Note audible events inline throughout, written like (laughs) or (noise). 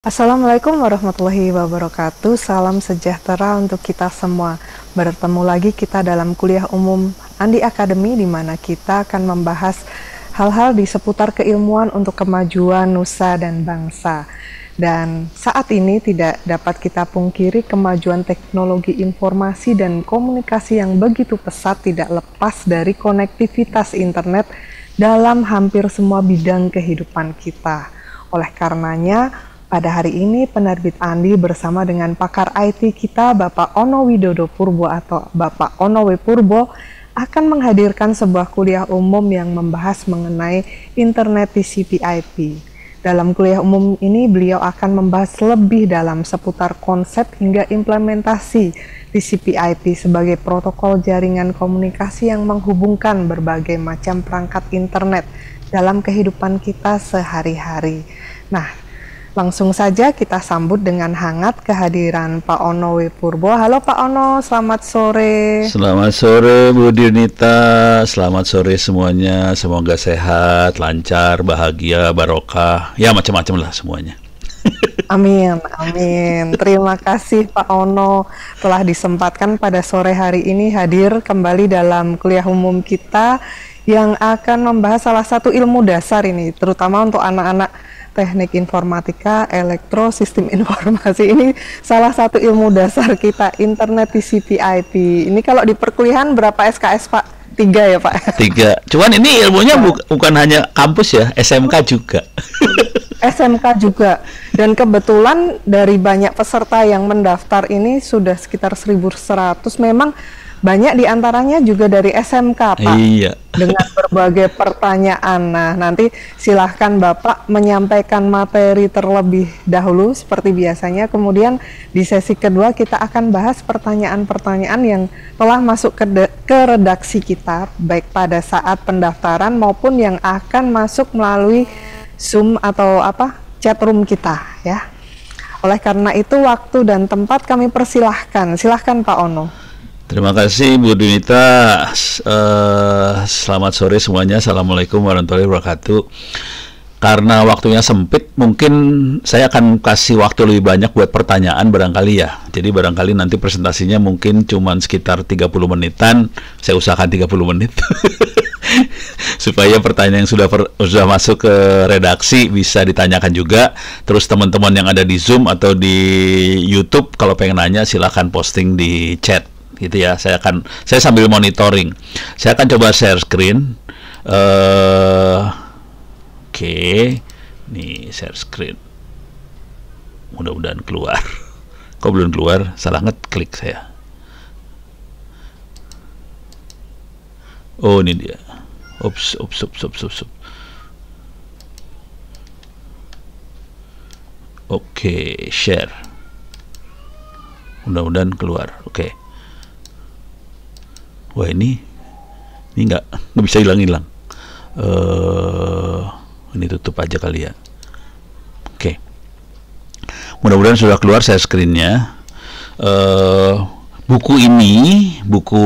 Assalamualaikum warahmatullahi wabarakatuh. Salam sejahtera untuk kita semua. Bertemu lagi kita dalam kuliah umum Andi Akademi di mana kita akan membahas hal-hal di seputar keilmuan untuk kemajuan nusa dan bangsa. Dan saat ini tidak dapat kita pungkiri kemajuan teknologi informasi dan komunikasi yang begitu pesat tidak lepas dari konektivitas internet dalam hampir semua bidang kehidupan kita. Oleh karenanya, pada hari ini, penerbit Andi bersama dengan pakar IT kita, Bapak Ono Widodo Purbo atau Bapak Ono W. Purbo, akan menghadirkan sebuah kuliah umum yang membahas mengenai Internet TCP/IP. Dalam kuliah umum ini, beliau akan membahas lebih dalam seputar konsep hingga implementasi TCP/IP sebagai protokol jaringan komunikasi yang menghubungkan berbagai macam perangkat internet dalam kehidupan kita sehari-hari. Nah, Langsung saja kita sambut dengan hangat kehadiran Pak Ono W. Halo Pak Ono, selamat sore. Selamat sore Bu Dirnita, selamat sore semuanya. Semoga sehat, lancar, bahagia, barokah, ya macam-macam lah semuanya. (laughs) Amin, amin. Terima kasih Pak Ono telah disempatkan pada sore hari ini hadir kembali dalam kuliah umum kita yang akan membahas salah satu ilmu dasar ini, terutama untuk anak-anak teknik informatika, elektro, sistem informasi. Ini salah satu ilmu dasar kita, internet TCP/IP Ini kalau di perkuliahan berapa SKS, Pak? Tiga ya, Pak? Tiga. Cuman ini ilmunya bu bukan hanya kampus ya, SMK juga. SMK juga. Dan kebetulan dari banyak peserta yang mendaftar ini sudah sekitar 1.100. Memang banyak diantaranya juga dari SMK Pak iya. dengan berbagai pertanyaan. Nah nanti silahkan Bapak menyampaikan materi terlebih dahulu seperti biasanya. Kemudian di sesi kedua kita akan bahas pertanyaan-pertanyaan yang telah masuk ke, ke redaksi kita baik pada saat pendaftaran maupun yang akan masuk melalui Zoom atau apa chat room kita ya. Oleh karena itu waktu dan tempat kami persilahkan. Silahkan Pak Ono. Terima kasih Bu Dunita. Uh, eh, selamat sore semuanya. Assalamualaikum warahmatullahi wabarakatuh. Karena waktunya sempit, mungkin saya akan kasih waktu lebih banyak buat pertanyaan barangkali ya. Jadi barangkali nanti presentasinya mungkin cuma sekitar 30 menitan. Saya usahakan 30 menit. (laughs) supaya pertanyaan yang sudah per, sudah masuk ke redaksi bisa ditanyakan juga. Terus teman-teman yang ada di Zoom atau di YouTube kalau pengen nanya silahkan posting di chat gitu ya. Saya akan saya sambil monitoring. Saya akan coba share screen. Uh, Oke, okay. nih share screen. Mudah-mudahan keluar. (laughs) Kok belum keluar? Salah klik saya. Oh ini dia. Ups, ups, ups, ups, ups. ups. Oke, okay, share. Mudah-mudahan keluar. Oke. Okay wah ini ini nggak nggak bisa hilang hilang uh, eh, ini tutup aja kali ya oke okay. mudah-mudahan sudah keluar saya screennya uh, buku ini, buku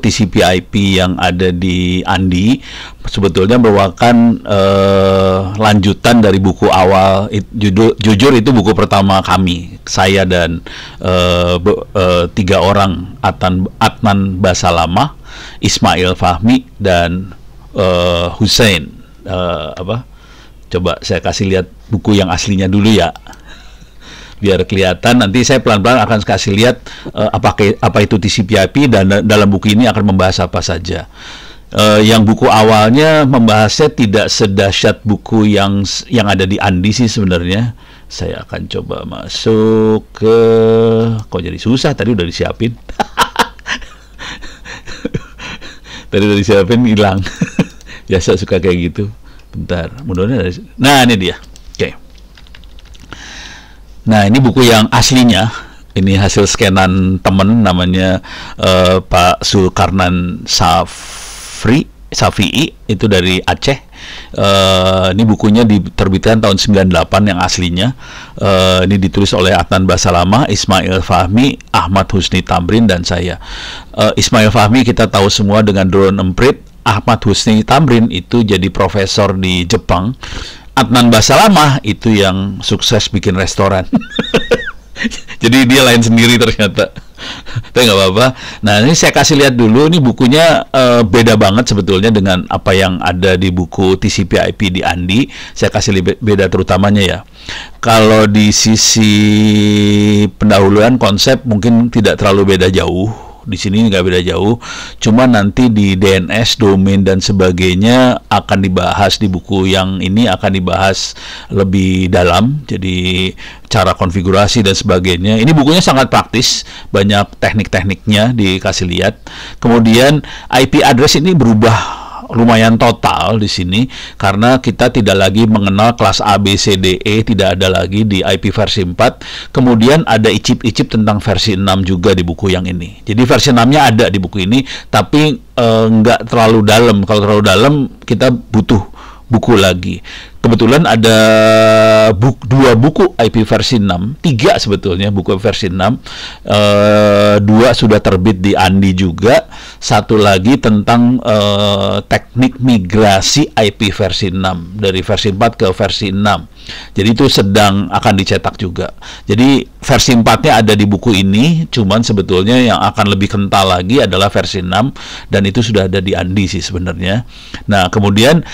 TCP/IP yang ada di Andi sebetulnya merupakan uh, lanjutan dari buku awal it, judul, jujur itu buku pertama kami saya dan uh, eh, bu, uh, eh, tiga orang Atan Atman Basalama, Ismail Fahmi dan uh, Hussein uh, apa coba saya kasih lihat buku yang aslinya dulu ya biar kelihatan. Nanti saya pelan-pelan akan kasih lihat uh, apa ke, apa itu TCP/IP dan dalam buku ini akan membahas apa saja. Uh, yang buku awalnya membahasnya tidak sedahsyat buku yang yang ada di Andi sih sebenarnya. Saya akan coba masuk ke kok jadi susah tadi udah disiapin. (laughs) tadi udah disiapin hilang. (laughs) Biasa suka kayak gitu. Bentar, mudahnya Nah, ini dia. Nah, ini buku yang aslinya ini hasil scanan temen namanya uh, Pak Sulkarnan Safri Safi'i itu dari Aceh. Uh, ini bukunya diterbitkan tahun 98 yang aslinya. Uh, ini ditulis oleh atan Basalama, Ismail Fahmi, Ahmad Husni Tamrin dan saya. Uh, Ismail Fahmi kita tahu semua dengan drone emprit. Ahmad Husni Tamrin itu jadi profesor di Jepang Adnan Basalamah itu yang sukses bikin restoran. (laughs) Jadi dia lain sendiri ternyata. Tapi nggak apa-apa. Nah ini saya kasih lihat dulu. Ini bukunya uh, beda banget sebetulnya dengan apa yang ada di buku TCP/IP di Andi. Saya kasih lihat beda terutamanya ya. Kalau di sisi pendahuluan konsep mungkin tidak terlalu beda jauh di sini nggak beda jauh cuma nanti di DNS domain dan sebagainya akan dibahas di buku yang ini akan dibahas lebih dalam jadi cara konfigurasi dan sebagainya ini bukunya sangat praktis banyak teknik-tekniknya dikasih lihat kemudian IP address ini berubah lumayan total di sini karena kita tidak lagi mengenal kelas A B C D E tidak ada lagi di IP versi 4. Kemudian ada icip-icip tentang versi 6 juga di buku yang ini. Jadi versi 6-nya ada di buku ini tapi eh, nggak terlalu dalam. Kalau terlalu dalam kita butuh buku lagi. Kebetulan ada buk, dua buku IP versi 6, tiga sebetulnya buku versi 6. E, eh, dua sudah terbit di Andi juga, satu lagi tentang e, teknik migrasi IP versi 6 dari versi 4 ke versi 6. Jadi itu sedang akan dicetak juga. Jadi versi 4-nya ada di buku ini, cuman sebetulnya yang akan lebih kental lagi adalah versi 6 dan itu sudah ada di Andi sih sebenarnya. Nah, kemudian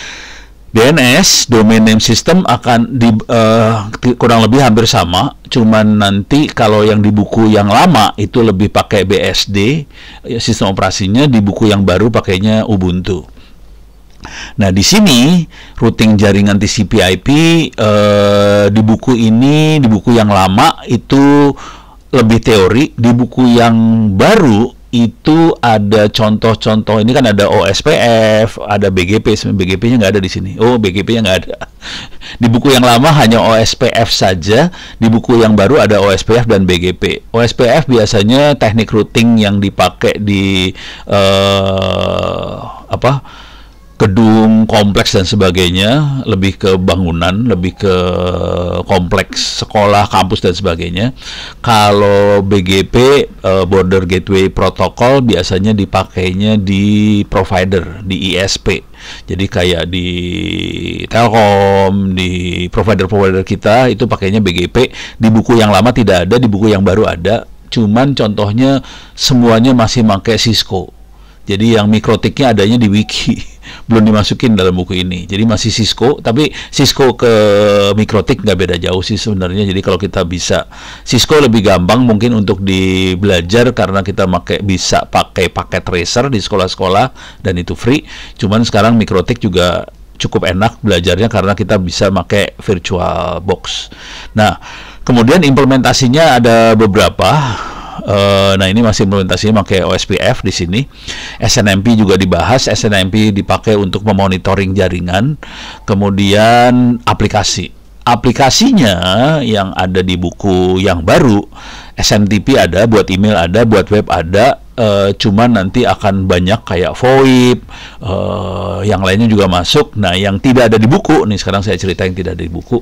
DNS domain name system akan di uh, kurang lebih hampir sama, cuman nanti kalau yang di buku yang lama itu lebih pakai BSD ya, sistem operasinya, di buku yang baru pakainya Ubuntu. Nah, di sini routing jaringan TCP/IP uh, eh, di buku ini, di buku yang lama itu lebih teori, di buku yang baru itu ada contoh-contoh ini kan ada OSPF, ada BGP, BGP-nya nggak ada di sini. Oh, BGP-nya nggak ada. (laughs) Di buku yang lama hanya OSPF saja, di buku yang baru ada OSPF dan BGP. OSPF biasanya teknik routing yang dipakai di uh, apa? gedung kompleks dan sebagainya, lebih ke bangunan, lebih ke kompleks sekolah, kampus dan sebagainya. Kalau BGP eh, Border Gateway Protocol biasanya dipakainya di provider, di ISP. Jadi kayak di Telkom, di provider-provider kita itu pakainya BGP. Di buku yang lama tidak ada, di buku yang baru ada. Cuman contohnya semuanya masih pakai Cisco jadi yang mikrotiknya adanya di wiki, (laughs) belum dimasukin dalam buku ini. Jadi masih Cisco, tapi Cisco ke mikrotik nggak beda jauh sih sebenarnya. Jadi kalau kita bisa, Cisco lebih gampang mungkin untuk dibelajar karena kita make, bisa pakai paket tracer di sekolah-sekolah dan itu free. Cuman sekarang mikrotik juga cukup enak belajarnya karena kita bisa pakai virtual box. Nah, kemudian implementasinya ada beberapa Eh, nah ini masih implementasinya pakai OSPF di sini. SNMP juga dibahas. SNMP dipakai untuk memonitoring jaringan, kemudian aplikasi. Aplikasinya yang ada di buku yang baru, SMTP ada, buat email ada, buat web ada, cuma eh, cuman nanti akan banyak kayak VoIP, uh, yang lainnya juga masuk. Nah, yang tidak ada di buku, nih sekarang saya cerita yang tidak ada di buku.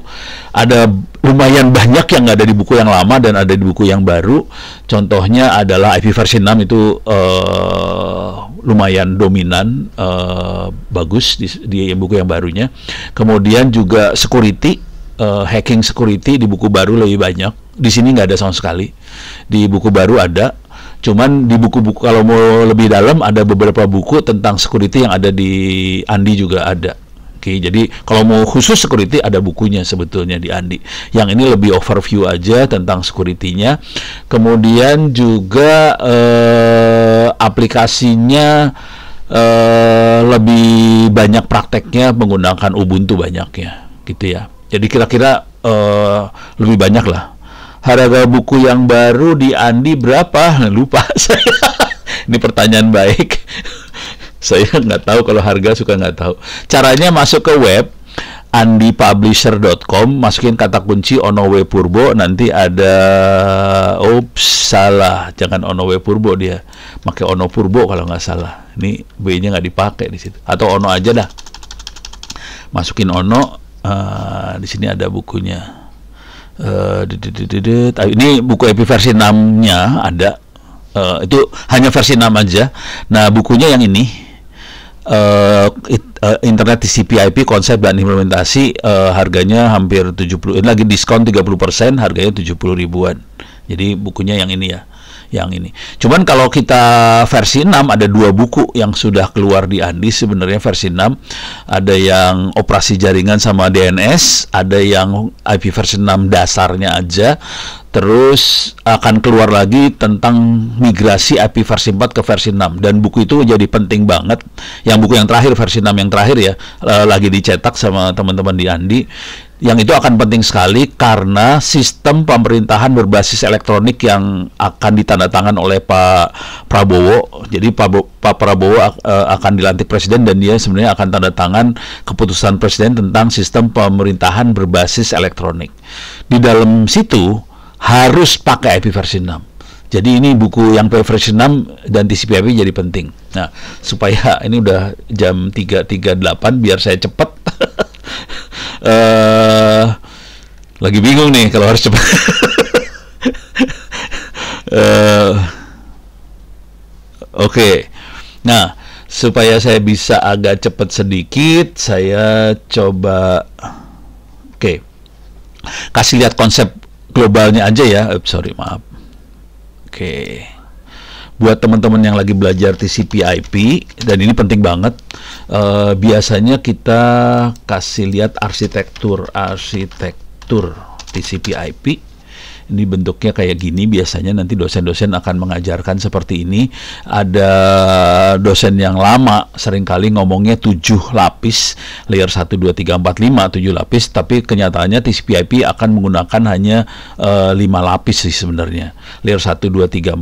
Ada lumayan banyak yang nggak ada di buku yang lama dan ada di buku yang baru. Contohnya adalah IP versi 6 itu uh, lumayan dominan, uh, bagus di, di buku yang barunya. Kemudian juga security, uh, hacking security di buku baru lebih banyak. Di sini nggak ada sama sekali. Di buku baru ada Cuman di buku-buku kalau mau lebih dalam ada beberapa buku tentang security yang ada di Andi juga ada. Oke, okay, jadi kalau mau khusus security ada bukunya sebetulnya di Andi. Yang ini lebih overview aja tentang security-nya. Kemudian juga eh, aplikasinya eh, lebih banyak prakteknya menggunakan Ubuntu banyaknya, gitu ya. Jadi kira-kira eh, lebih banyak lah harga buku yang baru di Andi berapa? (laughs) Lupa saya. Ini pertanyaan baik. (laughs) saya nggak tahu kalau harga suka nggak tahu. Caranya masuk ke web andipublisher.com masukin kata kunci Onowe Purbo nanti ada ups salah jangan Onowe Purbo dia pakai Ono Purbo kalau nggak salah ini B-nya nggak dipakai di situ atau Ono aja dah masukin Ono uh, di sini ada bukunya Uh, ini buku Epi versi 6-nya ada. Uh, itu hanya versi 6 aja. Nah, bukunya yang ini uh, it, uh, internet TCP/IP konsep dan implementasi uh, harganya hampir 70 ini lagi diskon 30% harganya 70 ribuan. Jadi bukunya yang ini ya yang ini. Cuman kalau kita versi 6 ada dua buku yang sudah keluar di Andi sebenarnya versi 6 ada yang operasi jaringan sama DNS, ada yang IP versi 6 dasarnya aja. Terus akan keluar lagi tentang migrasi IP versi 4 ke versi 6 dan buku itu jadi penting banget. Yang buku yang terakhir versi 6 yang terakhir ya eh, lagi dicetak sama teman-teman di Andi yang itu akan penting sekali karena sistem pemerintahan berbasis elektronik yang akan ditandatangan oleh Pak Prabowo. Jadi Pak, Pak Prabowo eh, akan dilantik presiden dan dia sebenarnya akan tanda tangan keputusan presiden tentang sistem pemerintahan berbasis elektronik. Di dalam situ harus pakai IP versi 6. Jadi ini buku yang versi 6 dan TCP/IP jadi penting. Nah, supaya ini udah jam 3.38 biar saya cepat. (laughs) uh, lagi bingung nih kalau harus cepat uh, oke okay. nah supaya saya bisa agak cepat sedikit saya coba oke okay. kasih lihat konsep globalnya aja ya oh, sorry maaf oke okay. buat teman-teman yang lagi belajar TCP/IP dan ini penting banget uh, biasanya kita kasih lihat arsitektur arsitektur TCP/IP ini bentuknya kayak gini biasanya nanti dosen-dosen akan mengajarkan seperti ini ada dosen yang lama seringkali ngomongnya 7 lapis layer 1 2 3 4 5 7 lapis tapi kenyataannya TCP/IP akan menggunakan hanya uh, eh, 5 lapis sih sebenarnya layer 1 2 3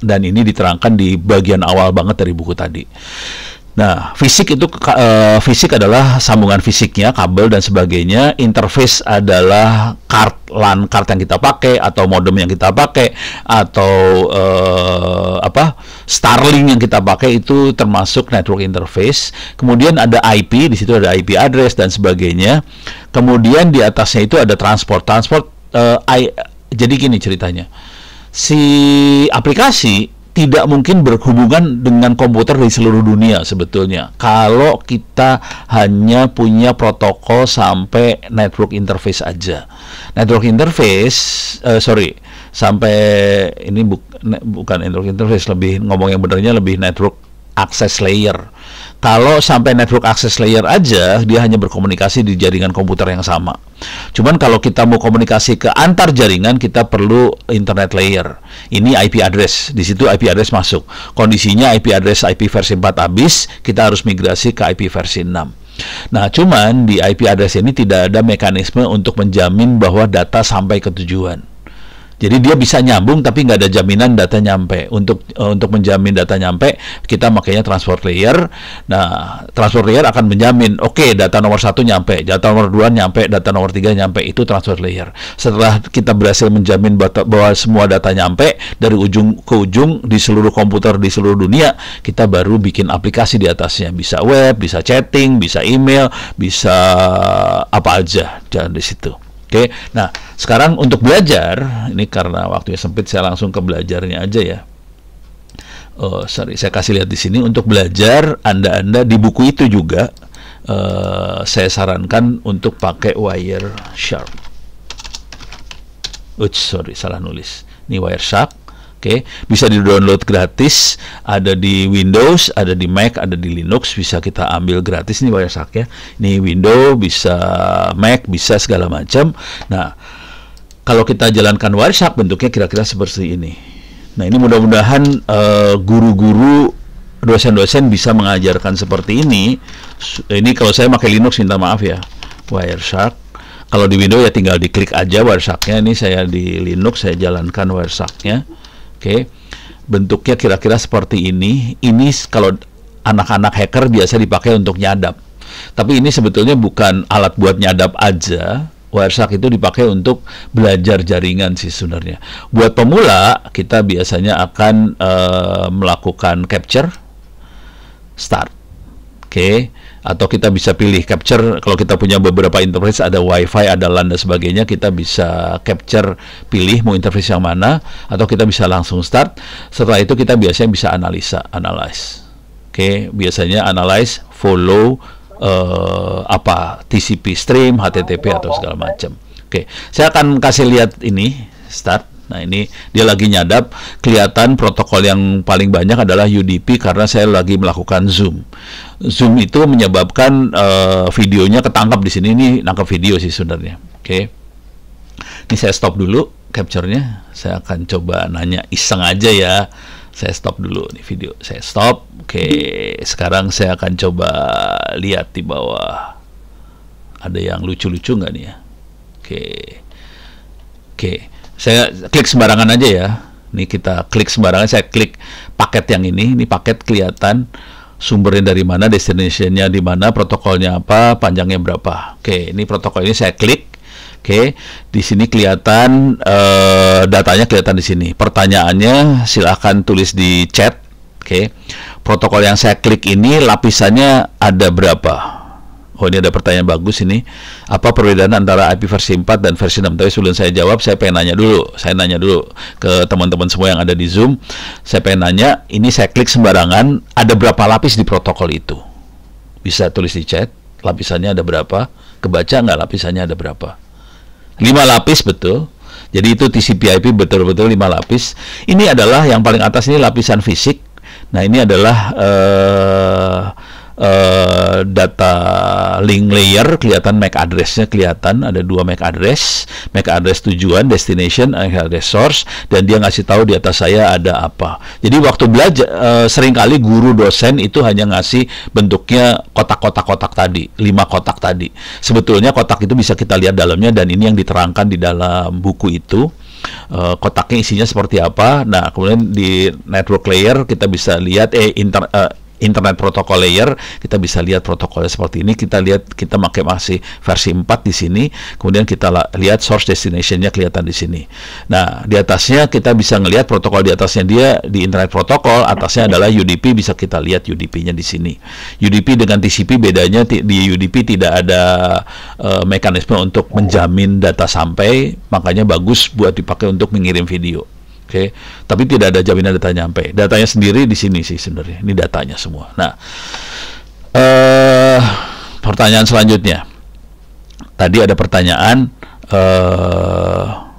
4 5 dan ini diterangkan di bagian awal banget dari buku tadi Nah, fisik itu uh, fisik adalah sambungan fisiknya, kabel dan sebagainya. Interface adalah kart LAN kart yang kita pakai atau modem yang kita pakai atau uh, apa Starlink yang kita pakai itu termasuk network interface. Kemudian ada IP, di situ ada IP address dan sebagainya. Kemudian di atasnya itu ada transport. Transport uh, I, jadi gini ceritanya. Si aplikasi tidak mungkin berhubungan dengan komputer di seluruh dunia sebetulnya. Kalau kita hanya punya protokol sampai network interface aja. Network interface, uh, sorry, sampai ini bu bukan network interface, lebih ngomong yang benernya lebih network akses layer. Kalau sampai network access layer aja, dia hanya berkomunikasi di jaringan komputer yang sama. Cuman kalau kita mau komunikasi ke antar jaringan, kita perlu internet layer. Ini IP address, di situ IP address masuk. Kondisinya IP address IP versi 4 habis, kita harus migrasi ke IP versi 6. Nah, cuman di IP address ini tidak ada mekanisme untuk menjamin bahwa data sampai ke tujuan. Jadi dia bisa nyambung tapi nggak ada jaminan data nyampe. Untuk uh, untuk menjamin data nyampe, kita makanya transport layer. Nah, transport layer akan menjamin, oke okay, data nomor satu nyampe, data nomor dua nyampe, data nomor tiga nyampe. Itu transport layer. Setelah kita berhasil menjamin bahwa semua data nyampe dari ujung ke ujung di seluruh komputer di seluruh dunia, kita baru bikin aplikasi di atasnya. Bisa web, bisa chatting, bisa email, bisa apa aja. Jangan di situ. Oke, okay? nah sekarang untuk belajar, ini karena waktunya sempit saya langsung ke belajarnya aja ya. Oh, sorry, saya kasih lihat di sini untuk belajar Anda-Anda di buku itu juga uh, saya sarankan untuk pakai wire sharp. Uts, sorry, salah nulis. Ini wire sharp. Oke, okay? bisa di-download gratis, ada di Windows, ada di Mac, ada di Linux, bisa kita ambil gratis nih Wiresack ya. Ini Windows, bisa Mac, bisa segala macam. Nah, kalau kita jalankan Wiresack bentuknya kira-kira seperti ini. Nah, ini mudah-mudahan uh, guru-guru dosen-dosen bisa mengajarkan seperti ini. Ini kalau saya pakai Linux minta maaf ya. Wireshark. Kalau di Windows ya tinggal diklik aja Wiresharknya. Ini saya di Linux saya jalankan Wiresharknya okay, bentuknya kira-kira seperti ini. Ini kalau anak-anak hacker biasa dipakai untuk nyadap. Tapi ini sebetulnya bukan alat buat nyadap aja. Wireshark itu dipakai untuk belajar jaringan sih sebenarnya. Buat pemula, kita biasanya akan uh, melakukan capture, start, oke. Okay atau kita bisa pilih capture kalau kita punya beberapa interface ada wifi ada LAN dan sebagainya kita bisa capture pilih mau interface yang mana atau kita bisa langsung start setelah itu kita biasanya bisa analisa analyze oke okay? biasanya analyze follow uh, apa TCP stream HTTP atau segala macam oke okay. saya akan kasih lihat ini start Nah ini dia lagi nyadap, kelihatan protokol yang paling banyak adalah UDP karena saya lagi melakukan Zoom. Zoom itu menyebabkan uh, videonya ketangkap di sini, ini nangkap video sih sebenarnya. Oke, okay. ini saya stop dulu capture-nya, saya akan coba nanya iseng aja ya. Saya stop dulu nih video, saya stop. Oke, okay. sekarang saya akan coba lihat di bawah. Ada yang lucu-lucu nggak nih ya? Oke, okay. oke. Okay saya klik sembarangan aja ya ini kita klik sembarangan saya klik paket yang ini ini paket kelihatan sumbernya dari mana destinationnya di mana protokolnya apa panjangnya berapa oke ini protokol ini saya klik oke di sini kelihatan uh, datanya kelihatan di sini pertanyaannya silahkan tulis di chat oke protokol yang saya klik ini lapisannya ada berapa Oh ini ada pertanyaan bagus ini. Apa perbedaan antara IP versi 4 dan versi 6? Tapi sebelum saya jawab, saya pengen nanya dulu. Saya nanya dulu ke teman-teman semua yang ada di Zoom. Saya pengen nanya, ini saya klik sembarangan, ada berapa lapis di protokol itu? Bisa tulis di chat, lapisannya ada berapa? Kebaca nggak lapisannya ada berapa? 5 lapis betul. Jadi itu TCP IP betul-betul 5 lapis. Ini adalah yang paling atas ini lapisan fisik. Nah, ini adalah uh, Eh, data link layer kelihatan MAC addressnya kelihatan ada dua MAC address, MAC address tujuan, destination, MAC address source dan dia ngasih tahu di atas saya ada apa. Jadi waktu belajar uh, seringkali guru dosen itu hanya ngasih bentuknya kotak-kotak-kotak tadi, lima kotak tadi. Sebetulnya kotak itu bisa kita lihat dalamnya dan ini yang diterangkan di dalam buku itu eh, kotaknya isinya seperti apa. Nah, kemudian di network layer kita bisa lihat eh inter, eh internet protocol layer kita bisa lihat protokolnya seperti ini kita lihat kita pakai masih versi 4 di sini kemudian kita lihat source destinationnya kelihatan di sini nah di atasnya kita bisa ngelihat protokol di atasnya dia di internet protokol atasnya adalah UDP bisa kita lihat UDP-nya di sini UDP dengan TCP bedanya di UDP tidak ada uh, mekanisme untuk menjamin data sampai makanya bagus buat dipakai untuk mengirim video Oke, okay? tapi tidak ada jaminan data nyampe. Datanya sendiri di sini sih sebenarnya. Ini datanya semua. Nah, uh, pertanyaan selanjutnya. Tadi ada pertanyaan. Uh,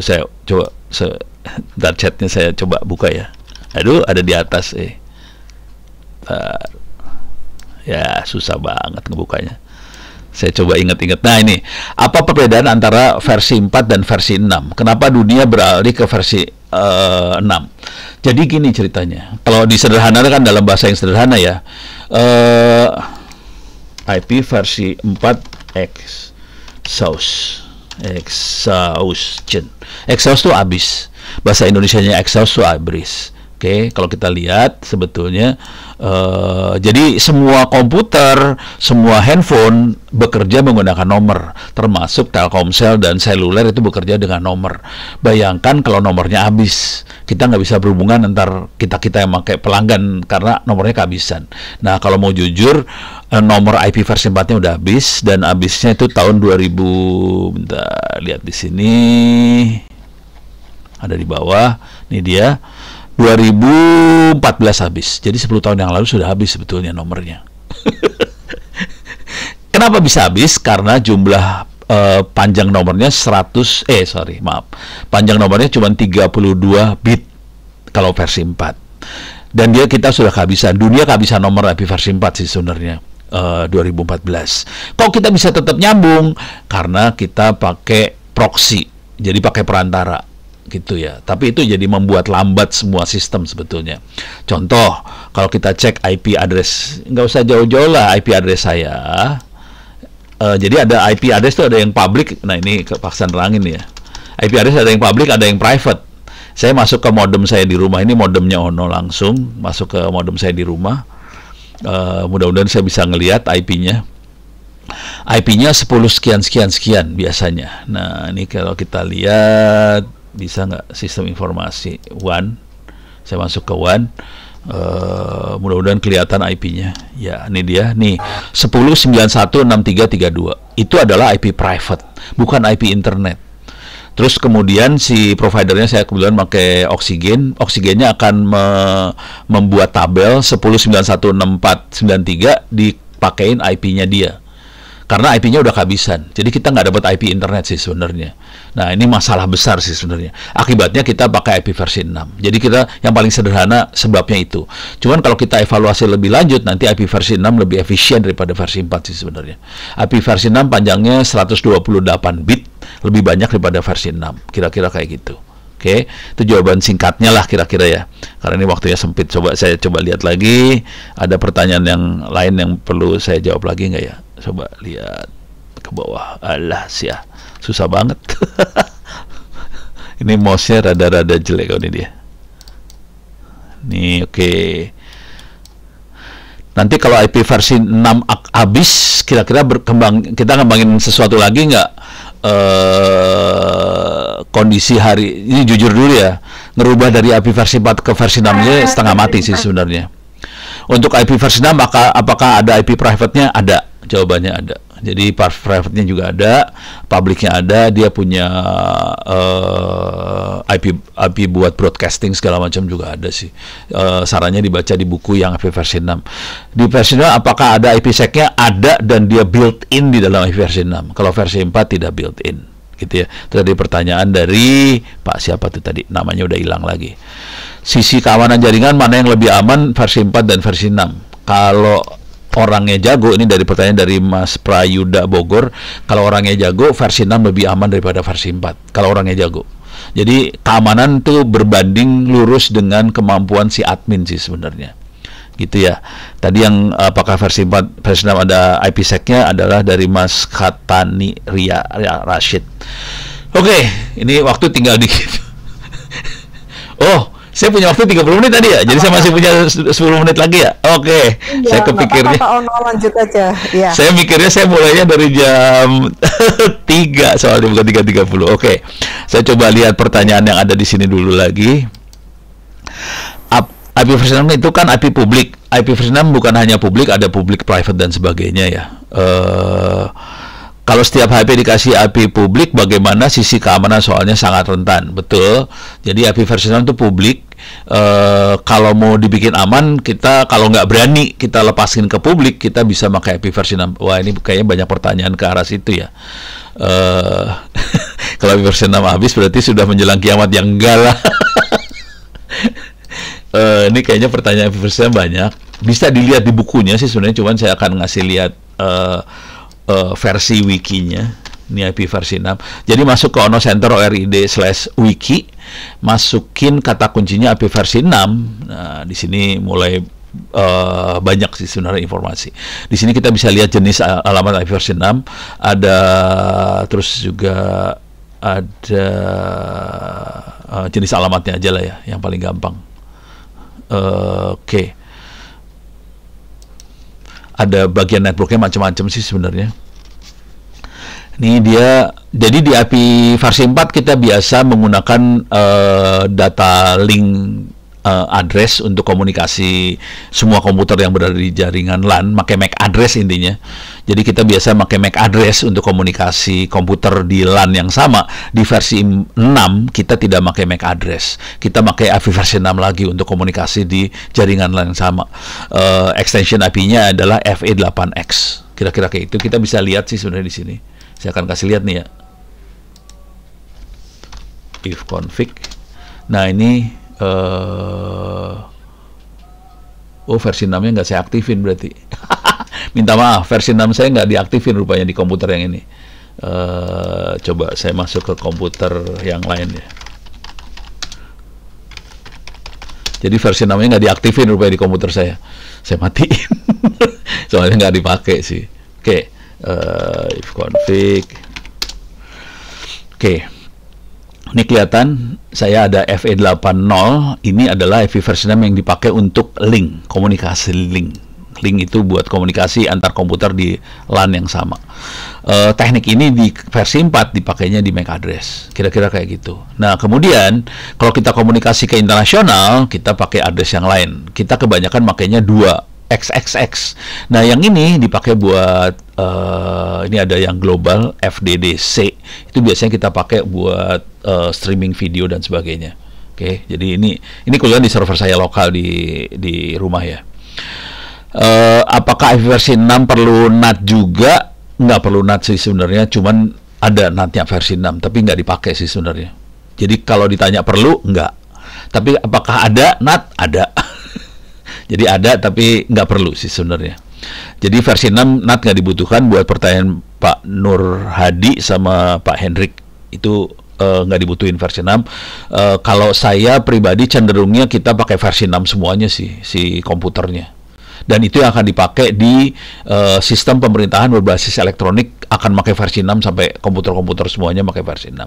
saya coba saya, chatnya saya coba buka ya. Aduh, ada di atas eh. Uh, Ya susah banget ngebukanya. Saya coba ingat-ingat. Nah ini, apa perbedaan antara versi 4 dan versi 6? Kenapa dunia beralih ke versi uh, eh, 6? Jadi gini ceritanya. Kalau disederhanakan kan dalam bahasa yang sederhana ya, uh, eh, IP versi 4X Saus. exhaustion exhaust tuh habis bahasa Indonesia nya exhaust tuh habis Oke, okay, kalau kita lihat sebetulnya uh, jadi semua komputer, semua handphone bekerja menggunakan nomor, termasuk Telkomsel dan seluler itu bekerja dengan nomor. Bayangkan kalau nomornya habis, kita nggak bisa berhubungan antar kita kita yang pakai pelanggan karena nomornya kehabisan. Nah, kalau mau jujur, eh, nomor IP versi 4-nya udah habis dan habisnya itu tahun 2000. Bentar, lihat di sini. Ada di bawah, ini dia 2014 habis. Jadi 10 tahun yang lalu sudah habis sebetulnya nomornya. (laughs) Kenapa bisa habis? Karena jumlah uh, panjang nomornya 100 eh sorry, maaf. Panjang nomornya cuma 32 bit kalau versi 4. Dan dia kita sudah kehabisan, dunia kehabisan nomor tapi versi 4 sih sebenarnya. Uh, eh, 2014. Kok kita bisa tetap nyambung? Karena kita pakai proxy, jadi pakai perantara gitu ya. Tapi itu jadi membuat lambat semua sistem sebetulnya. Contoh, kalau kita cek IP address, nggak usah jauh-jauh lah IP address saya. Uh, jadi ada IP address itu ada yang public. Nah ini paksaan Rangin ya. IP address ada yang public, ada yang private. Saya masuk ke modem saya di rumah ini modemnya Ono langsung masuk ke modem saya di rumah. Uh, mudah-mudahan saya bisa ngelihat IP-nya. IP-nya 10 sekian sekian sekian biasanya. Nah, ini kalau kita lihat bisa nggak sistem informasi one saya masuk ke one uh, mudah-mudahan kelihatan IP-nya ya ini dia nih 10916332 itu adalah IP private bukan IP internet Terus kemudian si providernya saya kebetulan pakai oksigen, oksigennya akan me membuat tabel 10916493 dipakein IP-nya dia karena IP-nya udah kehabisan. Jadi kita nggak dapat IP internet sih sebenarnya. Nah ini masalah besar sih sebenarnya. Akibatnya kita pakai IP versi 6. Jadi kita yang paling sederhana sebabnya itu. Cuman kalau kita evaluasi lebih lanjut nanti IP versi 6 lebih efisien daripada versi 4 sih sebenarnya. IP versi 6 panjangnya 128 bit lebih banyak daripada versi 6. Kira-kira kayak gitu. Oke, okay? itu jawaban singkatnya lah kira-kira ya. Karena ini waktunya sempit. Coba saya coba lihat lagi. Ada pertanyaan yang lain yang perlu saya jawab lagi nggak ya? coba lihat ke bawah alah sih ya susah banget (laughs) ini mouse-nya rada-rada jelek kalau ini dia nih oke okay. nanti kalau IP versi 6 habis kira-kira berkembang kita ngembangin sesuatu lagi nggak eh kondisi hari ini jujur dulu ya ngerubah dari IP versi 4 ke versi 6 nya setengah mati sih sebenarnya untuk IP versi 6 maka apakah ada IP private-nya ada jawabannya ada. Jadi private-nya juga ada, publiknya ada, dia punya uh, eh, IP IP buat broadcasting segala macam juga ada sih. Uh, sarannya dibaca di buku yang IP versi 6. Di versi 6 apakah ada IPsec-nya? Ada dan dia built-in di dalam IP versi 6. Kalau versi 4 tidak built-in gitu ya. Tadi pertanyaan dari Pak siapa tuh tadi namanya udah hilang lagi. Sisi keamanan jaringan mana yang lebih aman versi 4 dan versi 6? Kalau orangnya jago ini dari pertanyaan dari Mas Prayuda Bogor kalau orangnya jago versi 6 lebih aman daripada versi 4 kalau orangnya jago jadi keamanan tuh berbanding lurus dengan kemampuan si admin sih sebenarnya gitu ya. Tadi yang apakah versi 4 versi 6 ada IPsec-nya adalah dari Mas Katani Ria, Ria Rashid. Oke, okay, ini waktu tinggal dikit. (laughs) oh, saya punya waktu 30 menit tadi ya. Jadi saya masih punya 10 (laughs) menit lagi ya. Oke. Ya, saya kepikirnya. Apa lanjut aja. Ya. Saya mikirnya saya mulainya dari jam 3 soalnya bukan 3.30. Oke. Saya coba lihat pertanyaan yang ada di sini dulu lagi. IP IP Fresnum itu kan IP publik. IP Fresnum bukan hanya publik, ada publik, private dan sebagainya ya. Uh, kalau setiap HP dikasih API publik, bagaimana sisi keamanan soalnya sangat rentan, betul. Jadi API versi 6 itu publik, Eh, kalau mau dibikin aman kita kalau nggak berani kita lepasin ke publik kita bisa pakai happy versi 6 wah ini kayaknya banyak pertanyaan ke arah situ ya uh, (laughs) kalau IP versi 6 habis berarti sudah menjelang kiamat yang enggak lah uh, (laughs) ini kayaknya pertanyaan IP versi banyak bisa dilihat di bukunya sih sebenarnya cuman saya akan ngasih lihat uh, uh, versi wikinya ini IP versi 6 jadi masuk ke center onocenter.org slash wiki masukin kata kuncinya API versi 6. Nah, di sini mulai uh, banyak sih sebenarnya informasi. Di sini kita bisa lihat jenis alamat api versi 6, ada terus juga ada uh, jenis alamatnya aja lah ya, yang paling gampang. Uh, Oke. Okay. Ada bagian networknya macam-macam sih sebenarnya. Ini dia jadi di API versi 4 kita biasa menggunakan uh, data link uh, address untuk komunikasi semua komputer yang berada di jaringan LAN, pakai MAC address intinya. Jadi kita biasa pakai MAC address untuk komunikasi komputer di LAN yang sama. Di versi 6 kita tidak pakai MAC address. Kita pakai API versi 6 lagi untuk komunikasi di jaringan LAN yang sama. Uh, extension API nya adalah FA8X. Kira-kira kayak itu kita bisa lihat sih sebenarnya di sini saya akan kasih lihat nih ya if config nah ini uh, oh versi 6 nya nggak saya aktifin berarti (laughs) minta maaf versi 6 saya nggak diaktifin rupanya di komputer yang ini uh, coba saya masuk ke komputer yang lain ya jadi versi 6 nya nggak diaktifin rupanya di komputer saya saya matiin (laughs) soalnya nggak dipakai sih oke okay uh, if config oke okay. ini kelihatan saya ada FE80 ini adalah FE version name yang dipakai untuk link komunikasi link link itu buat komunikasi antar komputer di LAN yang sama uh, teknik ini di versi 4 dipakainya di MAC address kira-kira kayak gitu nah kemudian kalau kita komunikasi ke internasional kita pakai address yang lain kita kebanyakan makainya 2 XXX. Nah, yang ini dipakai buat uh, ini ada yang global FDDC itu biasanya kita pakai buat uh, streaming video dan sebagainya. Oke, okay, jadi ini ini kuliah di server saya lokal di di rumah ya. Uh, apakah versi 6 perlu NAT juga? Nggak perlu NAT sih sebenarnya, cuman ada NATnya versi 6, tapi nggak dipakai sih sebenarnya. Jadi kalau ditanya perlu, nggak. Tapi apakah ada NAT? Ada. (laughs) jadi ada, tapi nggak perlu sih sebenarnya. Jadi versi 6 NAT nggak dibutuhkan buat pertanyaan Pak Nur Hadi sama Pak Hendrik itu eh, nggak uh, dibutuhin versi 6. Uh, eh, kalau saya pribadi cenderungnya kita pakai versi 6 semuanya sih si komputernya. Dan itu yang akan dipakai di uh, sistem pemerintahan berbasis elektronik akan pakai versi 6 sampai komputer-komputer semuanya pakai versi 6. Uh,